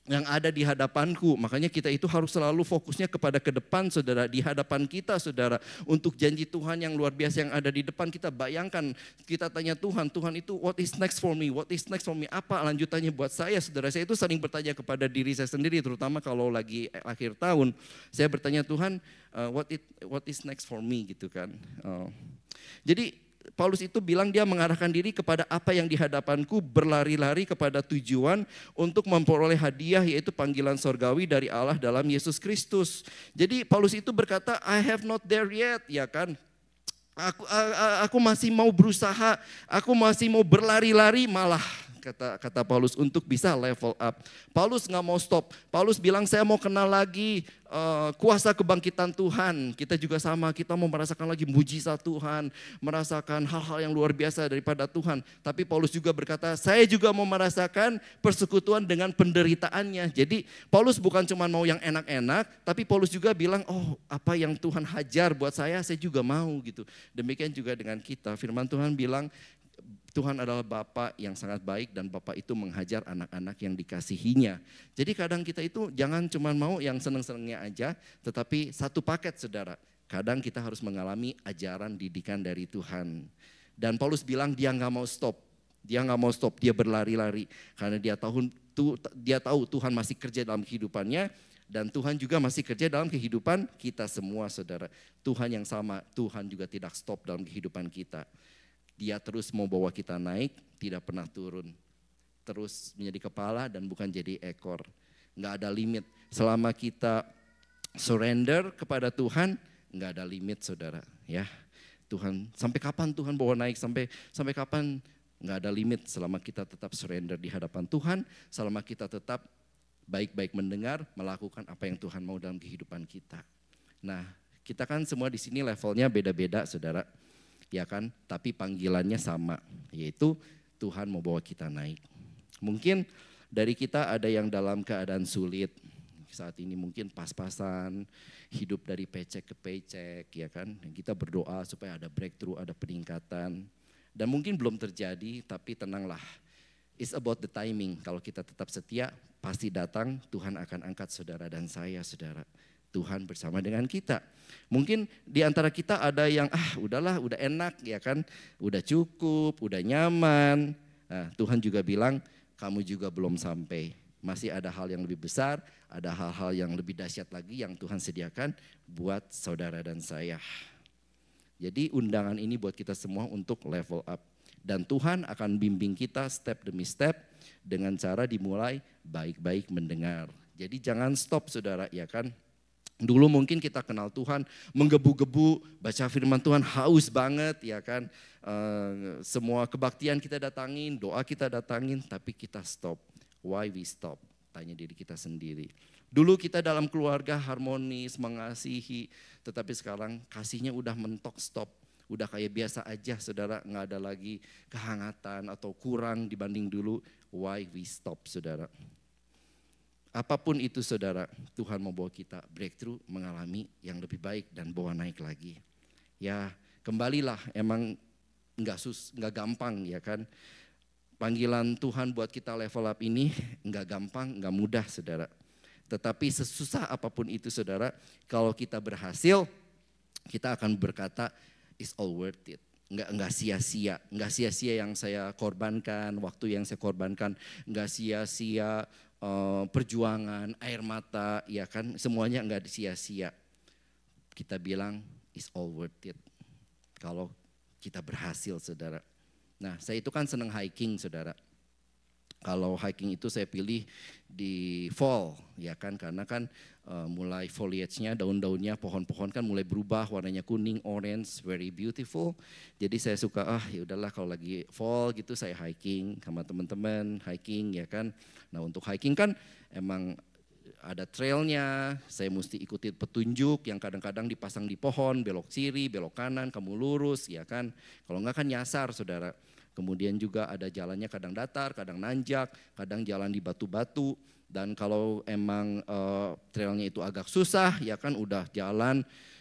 yang ada di hadapanku. Makanya kita itu harus selalu fokusnya kepada ke depan saudara, di hadapan kita saudara. Untuk janji Tuhan yang luar biasa yang ada di depan kita bayangkan, kita tanya Tuhan, Tuhan itu what is next for me, what is next for me, apa lanjutannya buat saya saudara. Saya itu sering bertanya kepada diri saya sendiri, terutama kalau lagi akhir tahun. Saya bertanya Tuhan, uh, what, it, what is next for me gitu kan. Uh, jadi Paulus itu bilang dia mengarahkan diri kepada apa yang dihadapanku berlari-lari kepada tujuan untuk memperoleh hadiah yaitu panggilan sorgawi dari Allah dalam Yesus Kristus. Jadi Paulus itu berkata I have not there yet ya kan. Aku aku masih mau berusaha, aku masih mau berlari-lari malah kata kata Paulus untuk bisa level up. Paulus nggak mau stop. Paulus bilang saya mau kenal lagi uh, kuasa kebangkitan Tuhan. Kita juga sama, kita mau merasakan lagi mujizat Tuhan, merasakan hal-hal yang luar biasa daripada Tuhan. Tapi Paulus juga berkata, saya juga mau merasakan persekutuan dengan penderitaannya. Jadi Paulus bukan cuma mau yang enak-enak, tapi Paulus juga bilang, oh apa yang Tuhan hajar buat saya, saya juga mau gitu. Demikian juga dengan kita. Firman Tuhan bilang, Tuhan adalah Bapa yang sangat baik dan Bapa itu menghajar anak-anak yang dikasihinya. Jadi kadang kita itu jangan cuma mau yang seneng-senengnya aja, tetapi satu paket saudara. Kadang kita harus mengalami ajaran didikan dari Tuhan. Dan Paulus bilang dia nggak mau stop, dia nggak mau stop, dia berlari-lari karena dia tahu dia tahu Tuhan masih kerja dalam kehidupannya dan Tuhan juga masih kerja dalam kehidupan kita semua saudara. Tuhan yang sama, Tuhan juga tidak stop dalam kehidupan kita. Dia terus mau bawa kita naik, tidak pernah turun. Terus menjadi kepala dan bukan jadi ekor. Nggak ada limit. Selama kita surrender kepada Tuhan, nggak ada limit saudara. Ya, Tuhan sampai kapan Tuhan bawa naik sampai sampai kapan nggak ada limit selama kita tetap surrender di hadapan Tuhan, selama kita tetap baik-baik mendengar, melakukan apa yang Tuhan mau dalam kehidupan kita. Nah, kita kan semua di sini levelnya beda-beda, saudara ya kan? Tapi panggilannya sama, yaitu Tuhan mau bawa kita naik. Mungkin dari kita ada yang dalam keadaan sulit, saat ini mungkin pas-pasan, hidup dari pecek ke pecek, ya kan? Kita berdoa supaya ada breakthrough, ada peningkatan. Dan mungkin belum terjadi, tapi tenanglah. It's about the timing. Kalau kita tetap setia, pasti datang, Tuhan akan angkat saudara dan saya, saudara. Tuhan bersama dengan kita. Mungkin di antara kita ada yang ah udahlah udah enak ya kan, udah cukup, udah nyaman. Nah, Tuhan juga bilang kamu juga belum sampai. Masih ada hal yang lebih besar, ada hal-hal yang lebih dahsyat lagi yang Tuhan sediakan buat saudara dan saya. Jadi undangan ini buat kita semua untuk level up. Dan Tuhan akan bimbing kita step demi step dengan cara dimulai baik-baik mendengar. Jadi jangan stop saudara ya kan. Dulu mungkin kita kenal Tuhan, menggebu-gebu, baca firman Tuhan haus banget, ya kan? E, semua kebaktian kita datangin, doa kita datangin, tapi kita stop. Why we stop? Tanya diri kita sendiri. Dulu kita dalam keluarga harmonis, mengasihi, tetapi sekarang kasihnya udah mentok, stop. Udah kayak biasa aja, saudara, nggak ada lagi kehangatan atau kurang dibanding dulu. Why we stop, saudara? Apapun itu saudara, Tuhan membawa kita breakthrough, mengalami yang lebih baik dan bawa naik lagi. Ya kembalilah emang nggak sus nggak gampang ya kan panggilan Tuhan buat kita level up ini nggak gampang, nggak mudah saudara. Tetapi sesusah apapun itu saudara, kalau kita berhasil, kita akan berkata it's all worth it. Nggak, nggak sia-sia, nggak sia-sia yang saya korbankan, waktu yang saya korbankan, nggak sia-sia Eh, perjuangan, air mata, ya kan semuanya nggak sia-sia. Kita bilang is all worth it kalau kita berhasil saudara. Nah saya itu kan seneng hiking saudara. Kalau hiking itu saya pilih di fall ya kan karena kan uh, mulai foliage-nya daun-daunnya pohon-pohon kan mulai berubah warnanya kuning, orange, very beautiful. Jadi saya suka ah ya udahlah kalau lagi fall gitu saya hiking sama teman-teman, hiking ya kan. Nah, untuk hiking kan emang ada trailnya, saya mesti ikuti petunjuk yang kadang-kadang dipasang di pohon, belok kiri, belok kanan, kamu lurus, ya kan. Kalau enggak kan nyasar, saudara. Kemudian juga ada jalannya kadang datar, kadang nanjak, kadang jalan di batu-batu. Dan kalau emang e, trailnya itu agak susah, ya kan udah jalan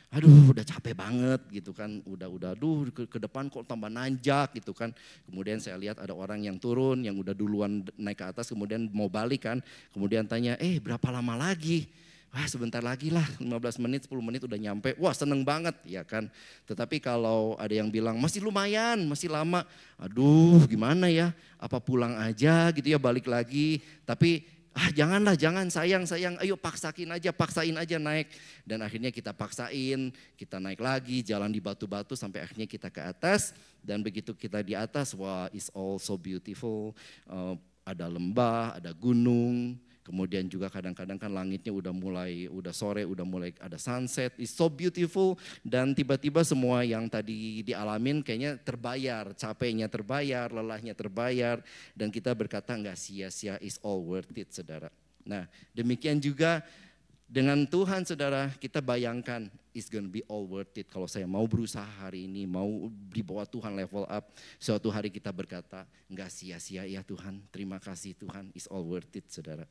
aduh udah capek banget gitu kan udah udah aduh ke, ke depan kok tambah nanjak gitu kan kemudian saya lihat ada orang yang turun yang udah duluan naik ke atas kemudian mau balik kan kemudian tanya eh berapa lama lagi Wah sebentar lagi lah 15 menit 10 menit udah nyampe. Wah seneng banget ya kan. Tetapi kalau ada yang bilang masih lumayan masih lama. Aduh gimana ya apa pulang aja gitu ya balik lagi. Tapi ah janganlah jangan sayang sayang ayo paksakin aja paksain aja naik. Dan akhirnya kita paksain kita naik lagi jalan di batu-batu sampai akhirnya kita ke atas. Dan begitu kita di atas wah it's all so beautiful. Uh, ada lembah ada gunung Kemudian juga kadang-kadang kan langitnya udah mulai, udah sore, udah mulai ada sunset. It's so beautiful dan tiba-tiba semua yang tadi dialamin kayaknya terbayar, capeknya terbayar, lelahnya terbayar. Dan kita berkata nggak sia-sia, it's all worth it saudara. Nah demikian juga dengan Tuhan saudara kita bayangkan it's gonna be all worth it kalau saya mau berusaha hari ini mau dibawa Tuhan level up suatu hari kita berkata nggak sia-sia ya Tuhan terima kasih Tuhan it's all worth it saudara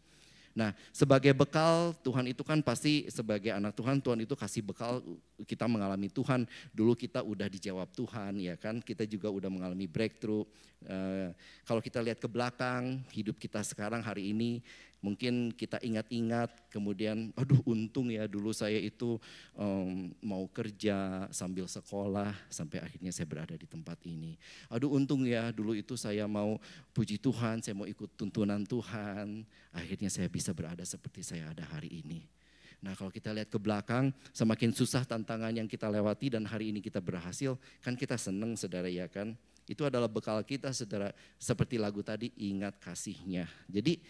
Nah, sebagai bekal Tuhan itu kan pasti sebagai anak Tuhan Tuhan itu kasih bekal kita mengalami Tuhan. Dulu kita udah dijawab Tuhan ya kan, kita juga udah mengalami breakthrough. Uh, kalau kita lihat ke belakang hidup kita sekarang hari ini Mungkin kita ingat-ingat, kemudian, aduh, untung ya dulu saya itu um, mau kerja sambil sekolah sampai akhirnya saya berada di tempat ini. Aduh, untung ya dulu itu saya mau puji Tuhan, saya mau ikut tuntunan Tuhan, akhirnya saya bisa berada seperti saya ada hari ini. Nah, kalau kita lihat ke belakang, semakin susah tantangan yang kita lewati dan hari ini kita berhasil, kan kita senang saudara ya kan? Itu adalah bekal kita saudara, seperti lagu tadi, ingat kasihnya. Jadi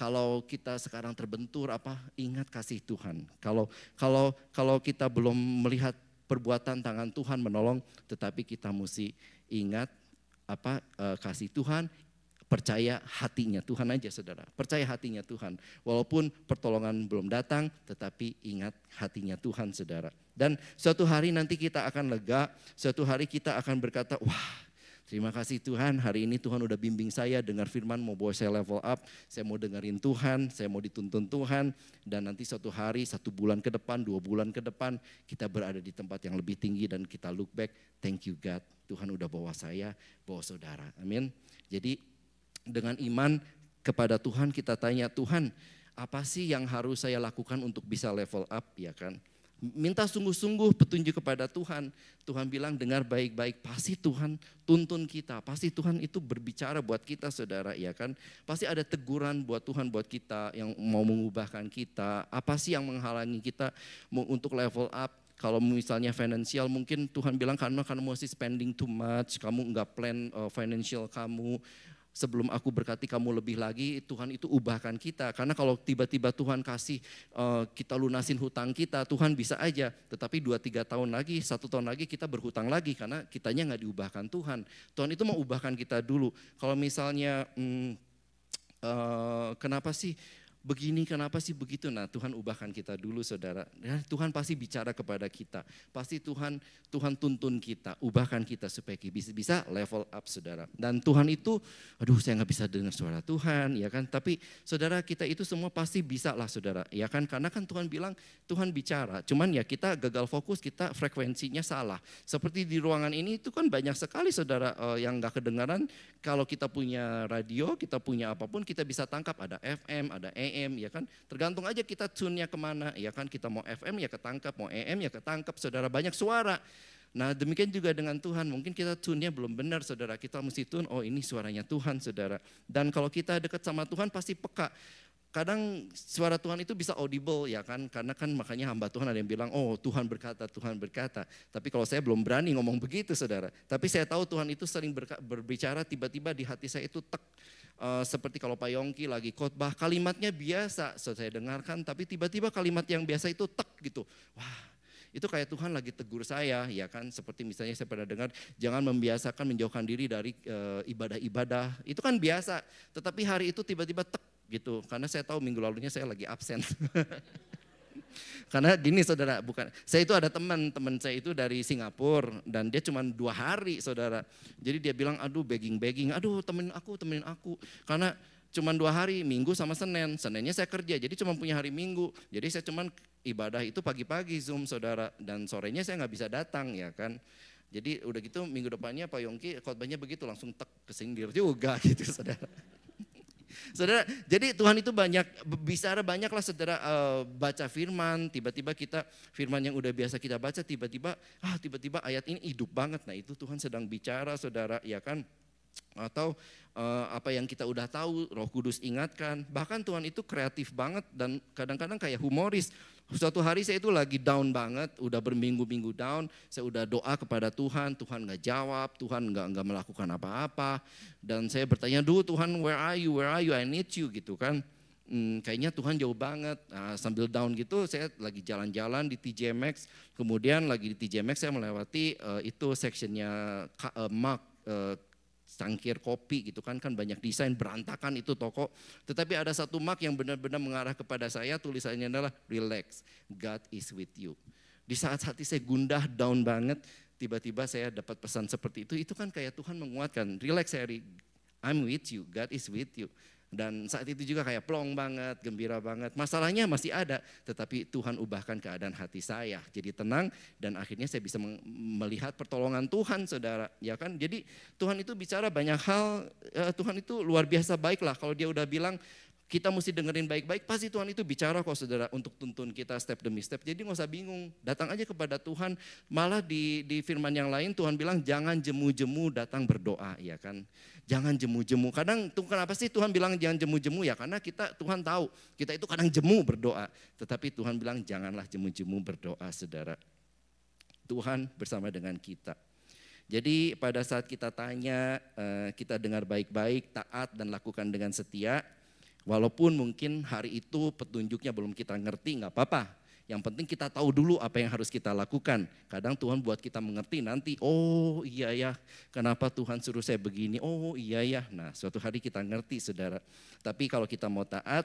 kalau kita sekarang terbentur apa ingat kasih Tuhan. Kalau kalau kalau kita belum melihat perbuatan tangan Tuhan menolong, tetapi kita mesti ingat apa eh, kasih Tuhan, percaya hatinya Tuhan aja saudara. Percaya hatinya Tuhan. Walaupun pertolongan belum datang tetapi ingat hatinya Tuhan saudara. Dan suatu hari nanti kita akan lega, suatu hari kita akan berkata, wah Terima kasih Tuhan, hari ini Tuhan udah bimbing saya dengar firman, mau bawa saya level up, saya mau dengerin Tuhan, saya mau dituntun Tuhan, dan nanti suatu hari, satu bulan ke depan, dua bulan ke depan, kita berada di tempat yang lebih tinggi dan kita look back, thank you God, Tuhan udah bawa saya, bawa saudara, amin. Jadi dengan iman kepada Tuhan kita tanya, Tuhan apa sih yang harus saya lakukan untuk bisa level up, ya kan? Minta sungguh-sungguh petunjuk kepada Tuhan. Tuhan bilang dengar baik-baik, pasti Tuhan tuntun kita. Pasti Tuhan itu berbicara buat kita saudara, ya kan? Pasti ada teguran buat Tuhan buat kita yang mau mengubahkan kita. Apa sih yang menghalangi kita untuk level up? kalau misalnya finansial, mungkin Tuhan bilang karena kamu masih spending too much, kamu nggak plan uh, financial kamu, sebelum aku berkati kamu lebih lagi, Tuhan itu ubahkan kita. Karena kalau tiba-tiba Tuhan kasih eh, kita lunasin hutang kita, Tuhan bisa aja. Tetapi dua tiga tahun lagi, satu tahun lagi kita berhutang lagi karena kitanya nggak diubahkan Tuhan. Tuhan itu mau ubahkan kita dulu. Kalau misalnya hmm, uh, kenapa sih begini, kenapa sih begitu? Nah, Tuhan ubahkan kita dulu, saudara. ya, Tuhan pasti bicara kepada kita, pasti Tuhan Tuhan tuntun kita, ubahkan kita supaya kita bisa, bisa level up, saudara. Dan Tuhan itu, aduh, saya nggak bisa dengar suara Tuhan, ya kan? Tapi saudara kita itu semua pasti bisa lah, saudara, ya kan? Karena kan Tuhan bilang Tuhan bicara, cuman ya kita gagal fokus, kita frekuensinya salah. Seperti di ruangan ini itu kan banyak sekali saudara eh, yang nggak kedengaran. Kalau kita punya radio, kita punya apapun, kita bisa tangkap ada FM, ada E AM ya kan tergantung aja kita tune-nya kemana ya kan kita mau FM ya ketangkap mau AM ya ketangkap saudara banyak suara Nah demikian juga dengan Tuhan, mungkin kita tune-nya belum benar saudara, kita mesti tune, oh ini suaranya Tuhan saudara. Dan kalau kita dekat sama Tuhan pasti peka, kadang suara Tuhan itu bisa audible ya kan karena kan makanya hamba Tuhan ada yang bilang oh Tuhan berkata Tuhan berkata tapi kalau saya belum berani ngomong begitu saudara tapi saya tahu Tuhan itu sering berbicara tiba-tiba di hati saya itu tek uh, seperti kalau Pak Yongki lagi khotbah kalimatnya biasa so, saya dengarkan tapi tiba-tiba kalimat yang biasa itu tek gitu wah itu kayak Tuhan lagi tegur saya ya kan seperti misalnya saya pernah dengar jangan membiasakan menjauhkan diri dari eh, ibadah-ibadah uh, itu kan biasa tetapi hari itu tiba-tiba tek gitu karena saya tahu minggu lalunya saya lagi absen karena gini saudara bukan saya itu ada teman teman saya itu dari Singapura dan dia cuma dua hari saudara jadi dia bilang aduh begging begging aduh temenin aku temenin aku karena cuma dua hari minggu sama Senin Seninnya saya kerja jadi cuma punya hari minggu jadi saya cuma ibadah itu pagi-pagi zoom saudara dan sorenya saya nggak bisa datang ya kan jadi udah gitu minggu depannya Pak Yongki khotbahnya begitu langsung tek kesindir juga gitu saudara saudara, jadi Tuhan itu banyak bicara banyaklah saudara uh, baca firman, tiba-tiba kita firman yang udah biasa kita baca tiba-tiba ah tiba-tiba ayat ini hidup banget. Nah, itu Tuhan sedang bicara saudara, ya kan? atau uh, apa yang kita udah tahu, Roh Kudus ingatkan. Bahkan Tuhan itu kreatif banget dan kadang-kadang kayak humoris. Suatu hari saya itu lagi down banget, udah berminggu-minggu down, saya udah doa kepada Tuhan, Tuhan nggak jawab, Tuhan nggak nggak melakukan apa-apa, dan saya bertanya, dulu Tuhan, where are you, where are you, I need you gitu kan. Hmm, kayaknya Tuhan jauh banget. Nah, sambil down gitu, saya lagi jalan-jalan di TJ Max Kemudian lagi di TJ Max saya melewati uh, itu sectionnya uh, Mark uh, cangkir kopi gitu kan kan banyak desain berantakan itu toko. Tetapi ada satu mark yang benar-benar mengarah kepada saya tulisannya adalah relax, God is with you. Di saat hati saya gundah down banget, tiba-tiba saya dapat pesan seperti itu, itu kan kayak Tuhan menguatkan, relax Harry, I'm with you, God is with you. Dan saat itu juga kayak plong banget, gembira banget. Masalahnya masih ada, tetapi Tuhan ubahkan keadaan hati saya. Jadi tenang dan akhirnya saya bisa melihat pertolongan Tuhan, saudara. Ya kan? Jadi Tuhan itu bicara banyak hal. Eh, Tuhan itu luar biasa baik lah. Kalau dia udah bilang kita mesti dengerin baik-baik, pasti Tuhan itu bicara kok saudara untuk tuntun kita step demi step. Jadi nggak usah bingung, datang aja kepada Tuhan. Malah di, di firman yang lain Tuhan bilang jangan jemu-jemu datang berdoa, ya kan? Jangan jemu-jemu. Kadang tuh kenapa sih Tuhan bilang jangan jemu-jemu ya? Karena kita Tuhan tahu kita itu kadang jemu berdoa. Tetapi Tuhan bilang janganlah jemu-jemu berdoa, saudara. Tuhan bersama dengan kita. Jadi pada saat kita tanya, eh, kita dengar baik-baik, taat dan lakukan dengan setia, Walaupun mungkin hari itu petunjuknya belum kita ngerti, nggak apa-apa. Yang penting kita tahu dulu apa yang harus kita lakukan. Kadang Tuhan buat kita mengerti nanti, oh iya ya, kenapa Tuhan suruh saya begini, oh iya ya. Nah suatu hari kita ngerti saudara. Tapi kalau kita mau taat,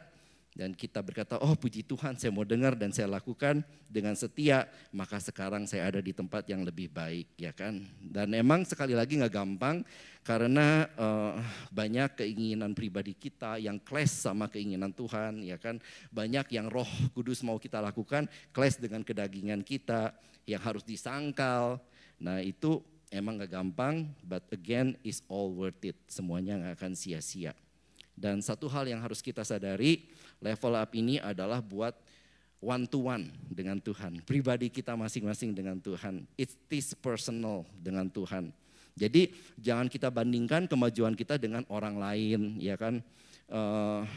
dan kita berkata, "Oh, puji Tuhan, saya mau dengar dan saya lakukan dengan setia, maka sekarang saya ada di tempat yang lebih baik." Ya kan? Dan emang sekali lagi nggak gampang karena uh, banyak keinginan pribadi kita yang clash sama keinginan Tuhan, ya kan? Banyak yang Roh Kudus mau kita lakukan clash dengan kedagingan kita yang harus disangkal. Nah, itu emang nggak gampang, but again is all worth it. Semuanya nggak akan sia-sia. Dan satu hal yang harus kita sadari, level up ini adalah buat one to one dengan Tuhan. Pribadi kita masing-masing dengan Tuhan. It is personal dengan Tuhan. Jadi jangan kita bandingkan kemajuan kita dengan orang lain, ya kan? Uh,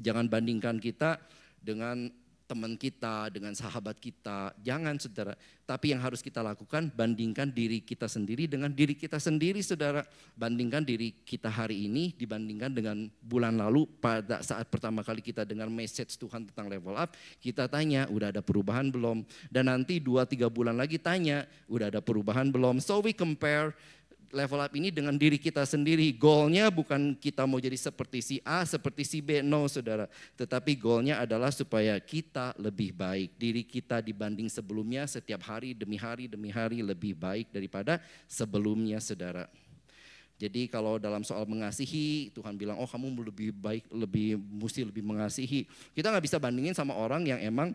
jangan bandingkan kita dengan teman kita, dengan sahabat kita. Jangan saudara. Tapi yang harus kita lakukan bandingkan diri kita sendiri dengan diri kita sendiri saudara. Bandingkan diri kita hari ini dibandingkan dengan bulan lalu pada saat pertama kali kita dengar message Tuhan tentang level up. Kita tanya udah ada perubahan belum? Dan nanti dua tiga bulan lagi tanya udah ada perubahan belum? So we compare level up ini dengan diri kita sendiri. Goalnya bukan kita mau jadi seperti si A, seperti si B, no saudara. Tetapi goalnya adalah supaya kita lebih baik. Diri kita dibanding sebelumnya setiap hari demi hari demi hari lebih baik daripada sebelumnya saudara. Jadi kalau dalam soal mengasihi, Tuhan bilang, oh kamu lebih baik, lebih mesti lebih mengasihi. Kita nggak bisa bandingin sama orang yang emang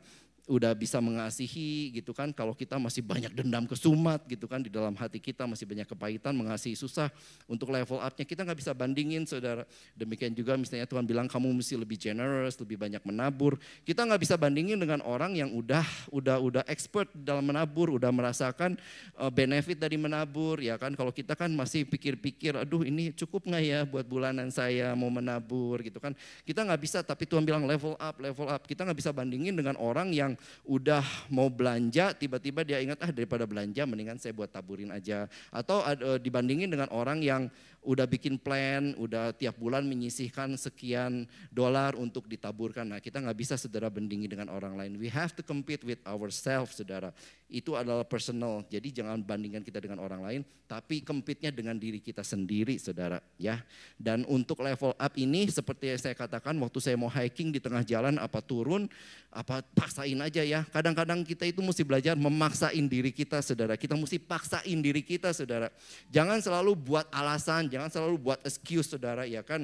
udah bisa mengasihi gitu kan kalau kita masih banyak dendam ke sumat gitu kan di dalam hati kita masih banyak kepahitan mengasihi susah untuk level upnya kita nggak bisa bandingin saudara demikian juga misalnya Tuhan bilang kamu mesti lebih generous lebih banyak menabur kita nggak bisa bandingin dengan orang yang udah udah udah expert dalam menabur udah merasakan eh, benefit dari menabur ya kan kalau kita kan masih pikir-pikir aduh ini cukup nggak ya buat bulanan saya mau menabur gitu kan kita nggak bisa tapi Tuhan bilang level up level up kita nggak bisa bandingin dengan orang yang udah mau belanja, tiba-tiba dia ingat ah daripada belanja mendingan saya buat taburin aja. Atau uh, dibandingin dengan orang yang udah bikin plan, udah tiap bulan menyisihkan sekian dolar untuk ditaburkan. Nah, kita nggak bisa saudara bandingi dengan orang lain. We have to compete with ourselves, saudara. Itu adalah personal. Jadi jangan bandingkan kita dengan orang lain, tapi compete dengan diri kita sendiri, saudara. Ya. Dan untuk level up ini, seperti yang saya katakan, waktu saya mau hiking di tengah jalan, apa turun, apa paksain aja ya. Kadang-kadang kita itu mesti belajar memaksain diri kita, saudara. Kita mesti paksain diri kita, saudara. Jangan selalu buat alasan, Jangan selalu buat excuse saudara ya kan.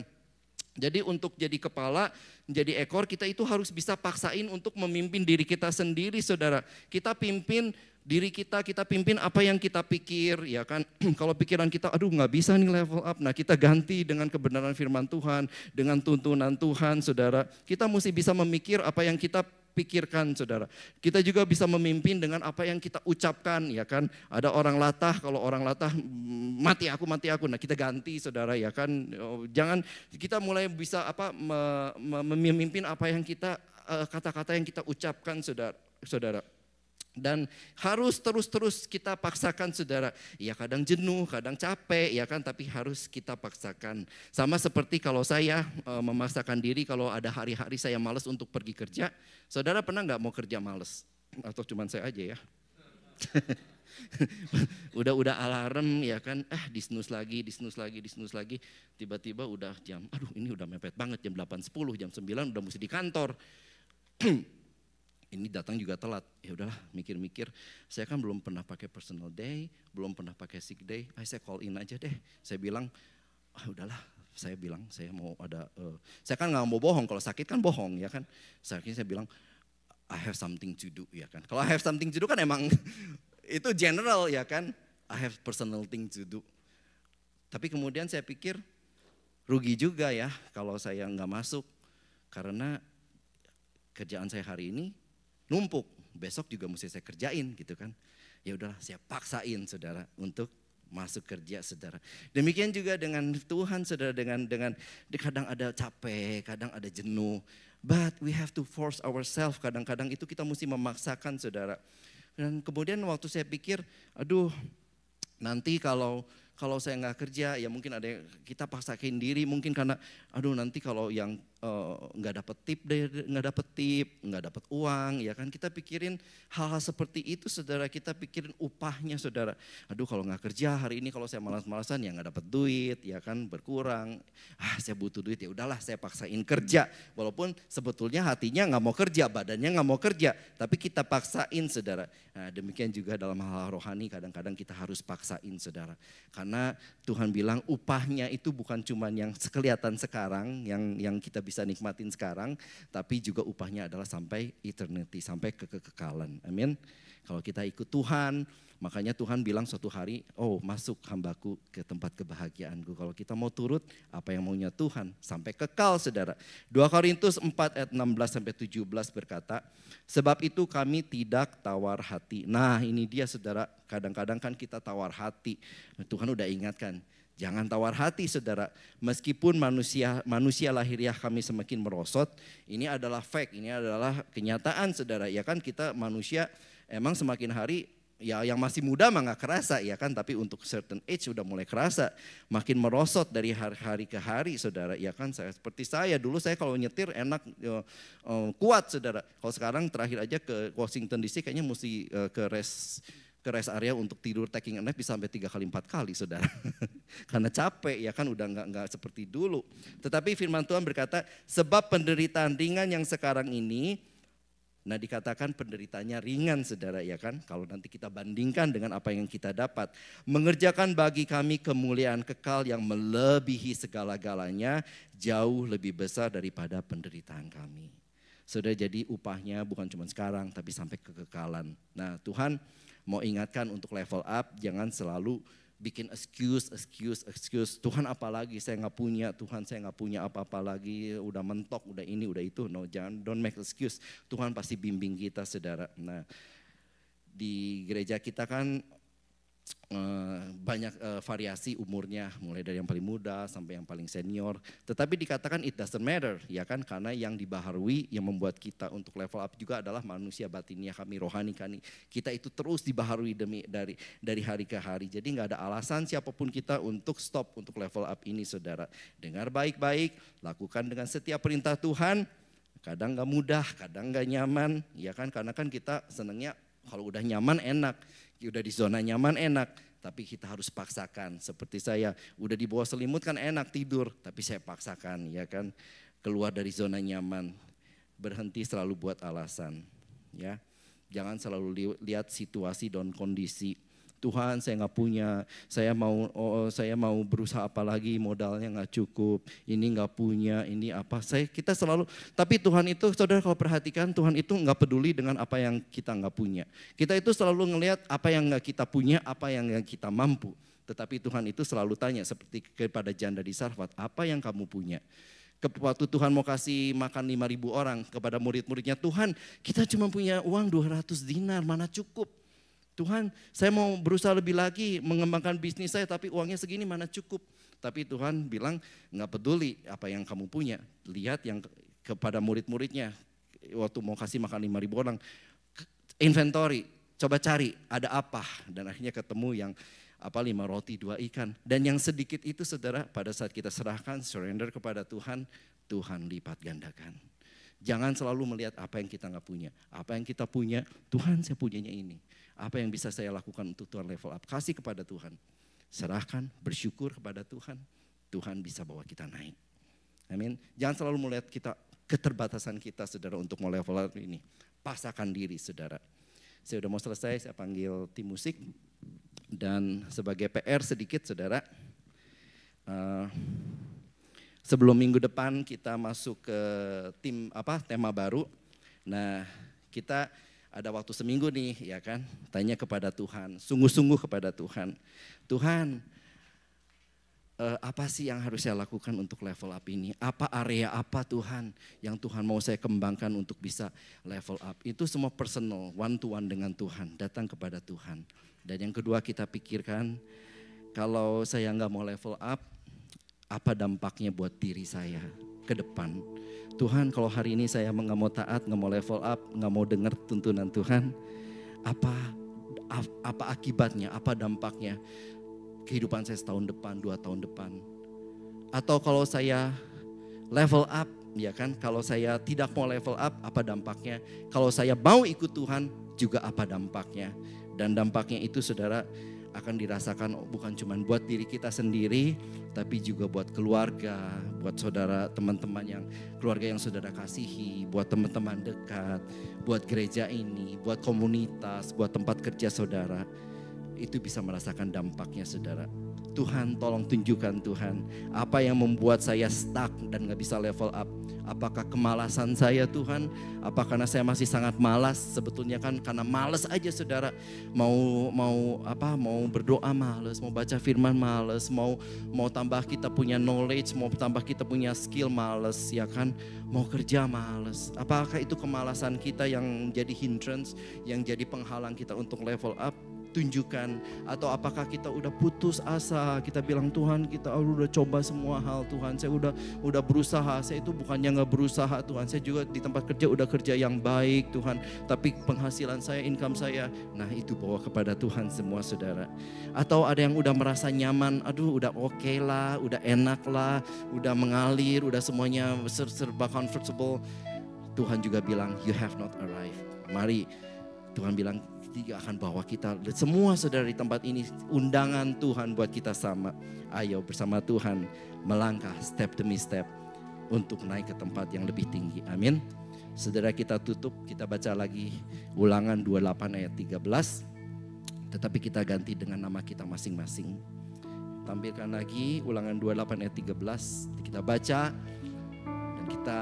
Jadi untuk jadi kepala, jadi ekor kita itu harus bisa paksain untuk memimpin diri kita sendiri saudara. Kita pimpin diri kita, kita pimpin apa yang kita pikir ya kan. Kalau pikiran kita aduh nggak bisa nih level up. Nah kita ganti dengan kebenaran firman Tuhan, dengan tuntunan Tuhan saudara. Kita mesti bisa memikir apa yang kita pikirkan saudara. Kita juga bisa memimpin dengan apa yang kita ucapkan ya kan. Ada orang latah, kalau orang latah mati aku, mati aku. Nah kita ganti saudara ya kan. Oh, jangan kita mulai bisa apa memimpin apa yang kita eh, kata-kata yang kita ucapkan saudara. saudara. Dan harus terus-terus kita paksakan saudara. Ya kadang jenuh, kadang capek ya kan. Tapi harus kita paksakan. Sama seperti kalau saya e, memaksakan diri kalau ada hari-hari saya males untuk pergi kerja. Saudara pernah nggak mau kerja males? Atau cuman saya aja ya? Udah-udah alarm ya kan. Eh, disnus lagi, disnus lagi, disnus lagi. Tiba-tiba udah jam, aduh ini udah mepet banget. Jam 8.10, jam 9 udah mesti di kantor ini datang juga telat. Ya udahlah, mikir-mikir. Saya kan belum pernah pakai personal day, belum pernah pakai sick day. Ay, saya call in aja deh. Saya bilang, ah udahlah, saya bilang saya mau ada. Uh, saya kan nggak mau bohong. Kalau sakit kan bohong ya kan. Sakit saya bilang, I have something to do ya kan. Kalau I have something to do kan emang itu general ya kan. I have personal thing to do. Tapi kemudian saya pikir rugi juga ya kalau saya nggak masuk karena kerjaan saya hari ini numpuk. Besok juga mesti saya kerjain gitu kan. Ya udahlah saya paksain saudara untuk masuk kerja saudara. Demikian juga dengan Tuhan saudara dengan dengan kadang ada capek, kadang ada jenuh. But we have to force ourselves. Kadang-kadang itu kita mesti memaksakan saudara. Dan kemudian waktu saya pikir, aduh nanti kalau kalau saya nggak kerja ya mungkin ada yang kita paksakin diri mungkin karena aduh nanti kalau yang Eh, nggak uh, dapat tip deh, nggak dapat tip, nggak dapat uang, ya kan? Kita pikirin hal-hal seperti itu, saudara. Kita pikirin upahnya, saudara. Aduh, kalau nggak kerja hari ini, kalau saya malas-malasan ya nggak dapat duit, ya kan? Berkurang. Ah, saya butuh duit ya udahlah, saya paksain kerja. Walaupun sebetulnya hatinya nggak mau kerja, badannya nggak mau kerja, tapi kita paksain, saudara. Nah, demikian juga dalam hal-hal rohani, kadang-kadang kita harus paksain, saudara. Karena Tuhan bilang upahnya itu bukan cuman yang kelihatan sekarang, yang yang kita bisa bisa nikmatin sekarang, tapi juga upahnya adalah sampai eternity, sampai kekekalan. Amin. Kalau kita ikut Tuhan, makanya Tuhan bilang suatu hari, oh masuk hambaku ke tempat kebahagiaanku. Kalau kita mau turut, apa yang maunya Tuhan, sampai kekal saudara. 2 Korintus 4 ayat 16 sampai 17 berkata, sebab itu kami tidak tawar hati. Nah ini dia saudara, kadang-kadang kan kita tawar hati. Tuhan udah ingatkan, Jangan tawar hati saudara, meskipun manusia manusia lahiriah ya, kami semakin merosot, ini adalah fact, ini adalah kenyataan saudara. Ya kan kita manusia emang semakin hari ya yang masih muda mah nggak kerasa ya kan tapi untuk certain age sudah mulai kerasa makin merosot dari hari, hari ke hari saudara ya kan saya seperti saya dulu saya kalau nyetir enak uh, kuat saudara kalau sekarang terakhir aja ke Washington DC kayaknya mesti uh, ke rest ke rest area untuk tidur taking a nap bisa sampai tiga kali empat kali saudara. Karena capek ya kan udah nggak nggak seperti dulu. Tetapi firman Tuhan berkata sebab penderitaan ringan yang sekarang ini Nah dikatakan penderitanya ringan saudara ya kan. Kalau nanti kita bandingkan dengan apa yang kita dapat. Mengerjakan bagi kami kemuliaan kekal yang melebihi segala-galanya jauh lebih besar daripada penderitaan kami. sudah jadi upahnya bukan cuma sekarang tapi sampai kekekalan. Nah Tuhan mau ingatkan untuk level up, jangan selalu bikin excuse, excuse, excuse. Tuhan apalagi saya nggak punya, Tuhan saya nggak punya apa-apa lagi, udah mentok, udah ini, udah itu. No, jangan, don't make excuse. Tuhan pasti bimbing kita, saudara. Nah, di gereja kita kan Eh, banyak uh, variasi umurnya, mulai dari yang paling muda sampai yang paling senior. Tetapi dikatakan it doesn't matter, ya kan? Karena yang dibaharui, yang membuat kita untuk level up juga adalah manusia batinnya kami, rohani kami. Kita itu terus dibaharui demi dari dari hari ke hari. Jadi nggak ada alasan siapapun kita untuk stop untuk level up ini, saudara. Dengar baik-baik, lakukan dengan setiap perintah Tuhan. Kadang nggak mudah, kadang nggak nyaman, ya kan? Karena kan kita senangnya kalau udah nyaman enak udah di zona nyaman enak, tapi kita harus paksakan. Seperti saya, udah di bawah selimut kan enak tidur, tapi saya paksakan ya kan. Keluar dari zona nyaman. Berhenti selalu buat alasan, ya. Jangan selalu lihat situasi dan kondisi. Tuhan saya nggak punya, saya mau oh, oh, saya mau berusaha apa lagi modalnya nggak cukup, ini nggak punya, ini apa. Saya kita selalu, tapi Tuhan itu saudara kalau perhatikan Tuhan itu nggak peduli dengan apa yang kita nggak punya. Kita itu selalu ngelihat apa yang nggak kita punya, apa yang nggak kita mampu. Tetapi Tuhan itu selalu tanya seperti kepada janda di Sarfat, apa yang kamu punya? waktu Tuhan mau kasih makan 5000 orang kepada murid-muridnya, Tuhan kita cuma punya uang 200 dinar, mana cukup? Tuhan, saya mau berusaha lebih lagi mengembangkan bisnis saya, tapi uangnya segini mana cukup. Tapi Tuhan bilang, nggak peduli apa yang kamu punya. Lihat yang kepada murid-muridnya, waktu mau kasih makan ribu orang, inventory, coba cari ada apa. Dan akhirnya ketemu yang apa lima roti dua ikan dan yang sedikit itu saudara pada saat kita serahkan surrender kepada Tuhan Tuhan lipat gandakan jangan selalu melihat apa yang kita nggak punya apa yang kita punya Tuhan saya punyanya ini apa yang bisa saya lakukan untuk Tuhan level up? Kasih kepada Tuhan. Serahkan, bersyukur kepada Tuhan. Tuhan bisa bawa kita naik. Amin. Jangan selalu melihat kita keterbatasan kita saudara untuk mau level up ini. Pasakan diri saudara. Saya sudah mau selesai, saya panggil tim musik. Dan sebagai PR sedikit saudara, uh, sebelum minggu depan kita masuk ke tim apa tema baru. Nah kita ada waktu seminggu nih, ya kan? Tanya kepada Tuhan, sungguh-sungguh kepada Tuhan. Tuhan, eh, apa sih yang harus saya lakukan untuk level up ini? Apa area apa Tuhan yang Tuhan mau saya kembangkan untuk bisa level up? Itu semua personal, one to one dengan Tuhan, datang kepada Tuhan. Dan yang kedua kita pikirkan, kalau saya nggak mau level up, apa dampaknya buat diri saya ke depan? Tuhan kalau hari ini saya nggak mau taat, nggak mau level up, nggak mau dengar tuntunan Tuhan, apa apa akibatnya, apa dampaknya kehidupan saya setahun depan, dua tahun depan. Atau kalau saya level up, ya kan, kalau saya tidak mau level up, apa dampaknya? Kalau saya mau ikut Tuhan, juga apa dampaknya? Dan dampaknya itu saudara, akan dirasakan bukan cuma buat diri kita sendiri, tapi juga buat keluarga, buat saudara, teman-teman yang keluarga yang saudara kasihi, buat teman-teman dekat, buat gereja ini, buat komunitas, buat tempat kerja saudara. Itu bisa merasakan dampaknya saudara. Tuhan tolong tunjukkan Tuhan apa yang membuat saya stuck dan gak bisa level up Apakah kemalasan saya Tuhan? Apakah karena saya masih sangat malas? Sebetulnya kan karena malas aja saudara mau mau apa mau berdoa malas, mau baca firman malas, mau mau tambah kita punya knowledge, mau tambah kita punya skill malas ya kan? Mau kerja malas. Apakah itu kemalasan kita yang jadi hindrance, yang jadi penghalang kita untuk level up? tunjukkan atau apakah kita udah putus asa kita bilang Tuhan kita udah coba semua hal Tuhan saya udah udah berusaha saya itu bukannya nggak berusaha Tuhan saya juga di tempat kerja udah kerja yang baik Tuhan tapi penghasilan saya income saya nah itu bawa kepada Tuhan semua saudara atau ada yang udah merasa nyaman aduh udah oke okay lah udah enak lah udah mengalir udah semuanya serba comfortable Tuhan juga bilang you have not arrived mari Tuhan bilang tiga akan bawa kita semua saudara di tempat ini undangan Tuhan buat kita sama. Ayo bersama Tuhan melangkah step demi step untuk naik ke tempat yang lebih tinggi. Amin. Saudara kita tutup, kita baca lagi ulangan 28 ayat 13. Tetapi kita ganti dengan nama kita masing-masing. Tampilkan lagi ulangan 28 ayat 13. Kita baca dan kita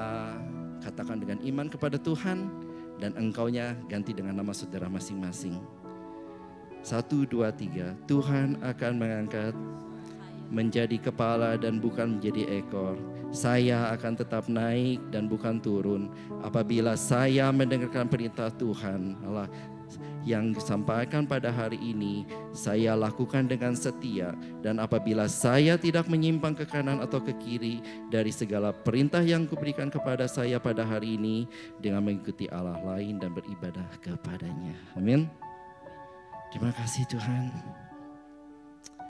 katakan dengan iman kepada Tuhan dan engkaunya ganti dengan nama saudara masing-masing. Satu, dua, tiga. Tuhan akan mengangkat menjadi kepala dan bukan menjadi ekor. Saya akan tetap naik dan bukan turun. Apabila saya mendengarkan perintah Tuhan, Allah, yang disampaikan pada hari ini saya lakukan dengan setia dan apabila saya tidak menyimpang ke kanan atau ke kiri dari segala perintah yang kuberikan kepada saya pada hari ini dengan mengikuti Allah lain dan beribadah kepadanya. Amin. Terima kasih Tuhan.